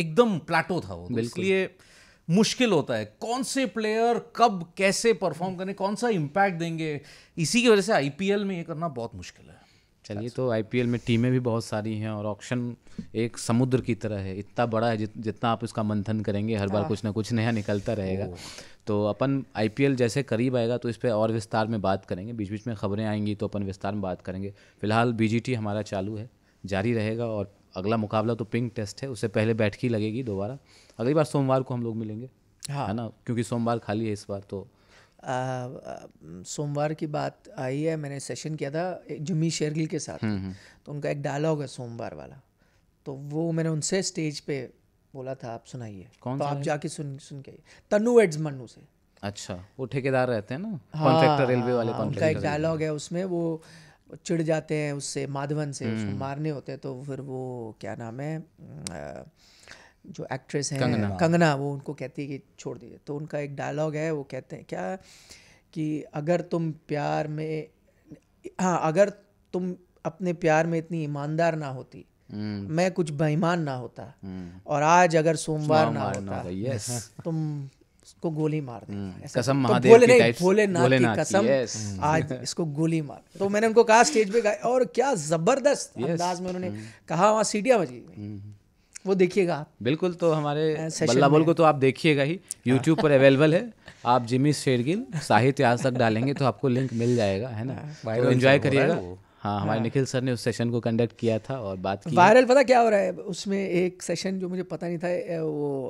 एकदम प्लाटो था वो तो इसलिए मुश्किल होता है कौन से प्लेयर कब कैसे परफॉर्म करें कौन सा इम्पैक्ट देंगे इसी की वजह से आई में ये करना बहुत मुश्किल है चलिए तो आई में टीमें भी बहुत सारी हैं और ऑक्शन एक समुद्र की तरह है इतना बड़ा है जित, जितना आप इसका मंथन करेंगे हर बार हाँ। कुछ ना कुछ नया निकलता रहेगा oh. तो अपन आई जैसे करीब आएगा तो इस पर और विस्तार में बात करेंगे बीच बीच में खबरें आएंगी तो अपन विस्तार में बात करेंगे फिलहाल बी हमारा चालू है जारी रहेगा और अगला मुकाबला तो पिंक टेस्ट है उससे पहले बैठकी लगेगी दोबारा अगली बार सोमवार को हम लोग मिलेंगे हाँ है ना क्योंकि सोमवार
खाली है इस बार तो सोमवार की बात आई है मैंने सेशन किया था जुम्मी शेरगिल के साथ हम्म, हम्म। तो उनका एक डायलॉग है सोमवार वाला तो वो मैंने उनसे स्टेज पे बोला था आप सुनाइए कौन तो आप जाके सुन सुन के तनु एड्स मनु से
अच्छा वो ठेकेदार रहते हैं ना हाँ, कॉन्ट्रैक्टर रेलवे हाँ, वाले हाँ, उनका एक
डायलॉग है उसमें वो चिढ़ जाते हैं उससे माधवन से हम्म। मारने होते हैं तो फिर वो क्या नाम है जो एक्ट्रेस हैं कंगना।, कंगना वो उनको कहती है कि छोड़ दीजिए तो उनका एक डायलॉग है वो कहते हैं क्या कि अगर तुम प्यार में हाँ अगर तुम अपने प्यार में इतनी ईमानदार ना होती हम्म। मैं कुछ बेईमान ना होता हम्म। और आज अगर सोमवार ना होता तुम इसको गोली मार दे हम्म। कसम तो महादेव तो की की कसम आज इसको गोली मार तो मैंने उनको कहा स्टेज पे गाया और क्या जबरदस्त अंदाज में उन्होंने कहा वहां सीटियां बजी वो देखिएगा आप
बिल्कुल तो हमारे बल्ला बोल को तो आप देखिएगा ही यूट्यूब पर अवेलेबल है आप जिमी शेरगिल साहित्य आज तक डालेंगे तो आपको लिंक मिल जाएगा है ना तो हाँ। एंजॉय करिएगा हाँ हमारे हाँ। निखिल सर ने उस सेशन को कंडक्ट किया था और बात की वायरल
पता क्या हो रहा है उसमें एक सेशन जो मुझे पता नहीं था वो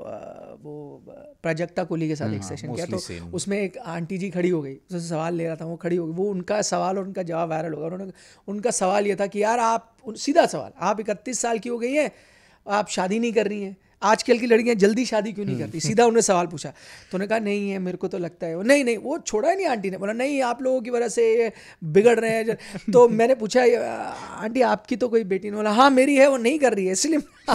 वो प्राजक्ता कोहली के साथ हाँ, एक सेशन किया तो उसमें एक आंटी जी खड़ी हो गई उससे सवाल ले रहा था वो खड़ी हो गई वो उनका सवाल और उनका जवाब वायरल हो गया उन्होंने उनका सवाल ये था कि यार आप सीधा सवाल आप इकतीस साल की हो गई हैं आप शादी नहीं कर रही हैं आजकल की लड़कियां जल्दी शादी क्यों नहीं हम्म। करती सीधा उन्होंने सवाल पूछा तो उन्होंने कहा नहीं है मेरे को तो लगता है नहीं नहीं वो छोड़ा ही नहीं आंटी ने बोला नहीं आप लोगों की वजह से बिगड़ रहे हैं तो मैंने पूछा आंटी आपकी तो कोई बेटी नहीं बोला हाँ मेरी है वो नहीं कर रही है इसलिए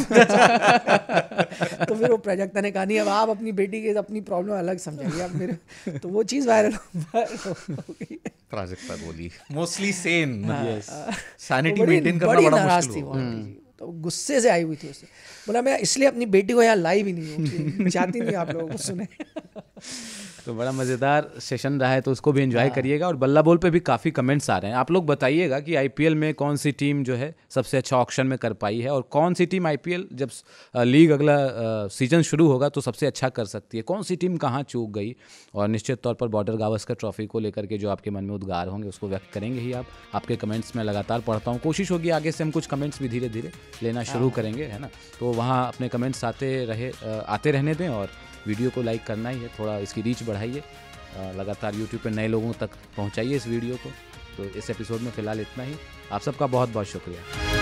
तो फिर वो प्रजक्ता ने कहा नहीं अब आप अपनी बेटी की अपनी प्रॉब्लम अलग समझाइए आप मेरे तो वो चीज़ वायरल हो गई
प्राजक्ता बोली मोस्टली सेम सैनिटी मेंटेन करना बड़ा मुश्किल
तो गुस्से से आई हुई थी उससे बोला मैं इसलिए अपनी बेटी को यहाँ लाई भी नहीं हूँ चाहती नहीं आप लोगों को सुने
तो बड़ा मज़ेदार सेशन रहा है तो उसको भी इन्जॉय हाँ। करिएगा और बल्ला बोल पे भी काफ़ी कमेंट्स आ रहे हैं आप लोग बताइएगा कि आई में कौन सी टीम जो है सबसे अच्छा ऑप्शन में कर पाई है और कौन सी टीम आई जब लीग अगला सीजन शुरू होगा तो सबसे अच्छा कर सकती है कौन सी टीम कहाँ चूक गई और निश्चित तौर पर बॉर्डर गावस्कर ट्रॉफी को लेकर के जो आपके मन में उद्गार होंगे उसको व्यक्त करेंगे ही आप आपके कमेंट्स में लगातार पढ़ता हूँ कोशिश होगी आगे से हम कुछ कमेंट्स भी धीरे धीरे लेना शुरू हाँ। करेंगे है ना तो वहाँ अपने कमेंट्स आते रहे आते रहने दें और वीडियो को लाइक करना ही है थोड़ा इसकी रीच बढ़ाइए लगातार यूट्यूब पर नए लोगों तक पहुँचाइए इस वीडियो को तो इस एपिसोड में फ़िलहाल इतना ही आप सबका बहुत बहुत शुक्रिया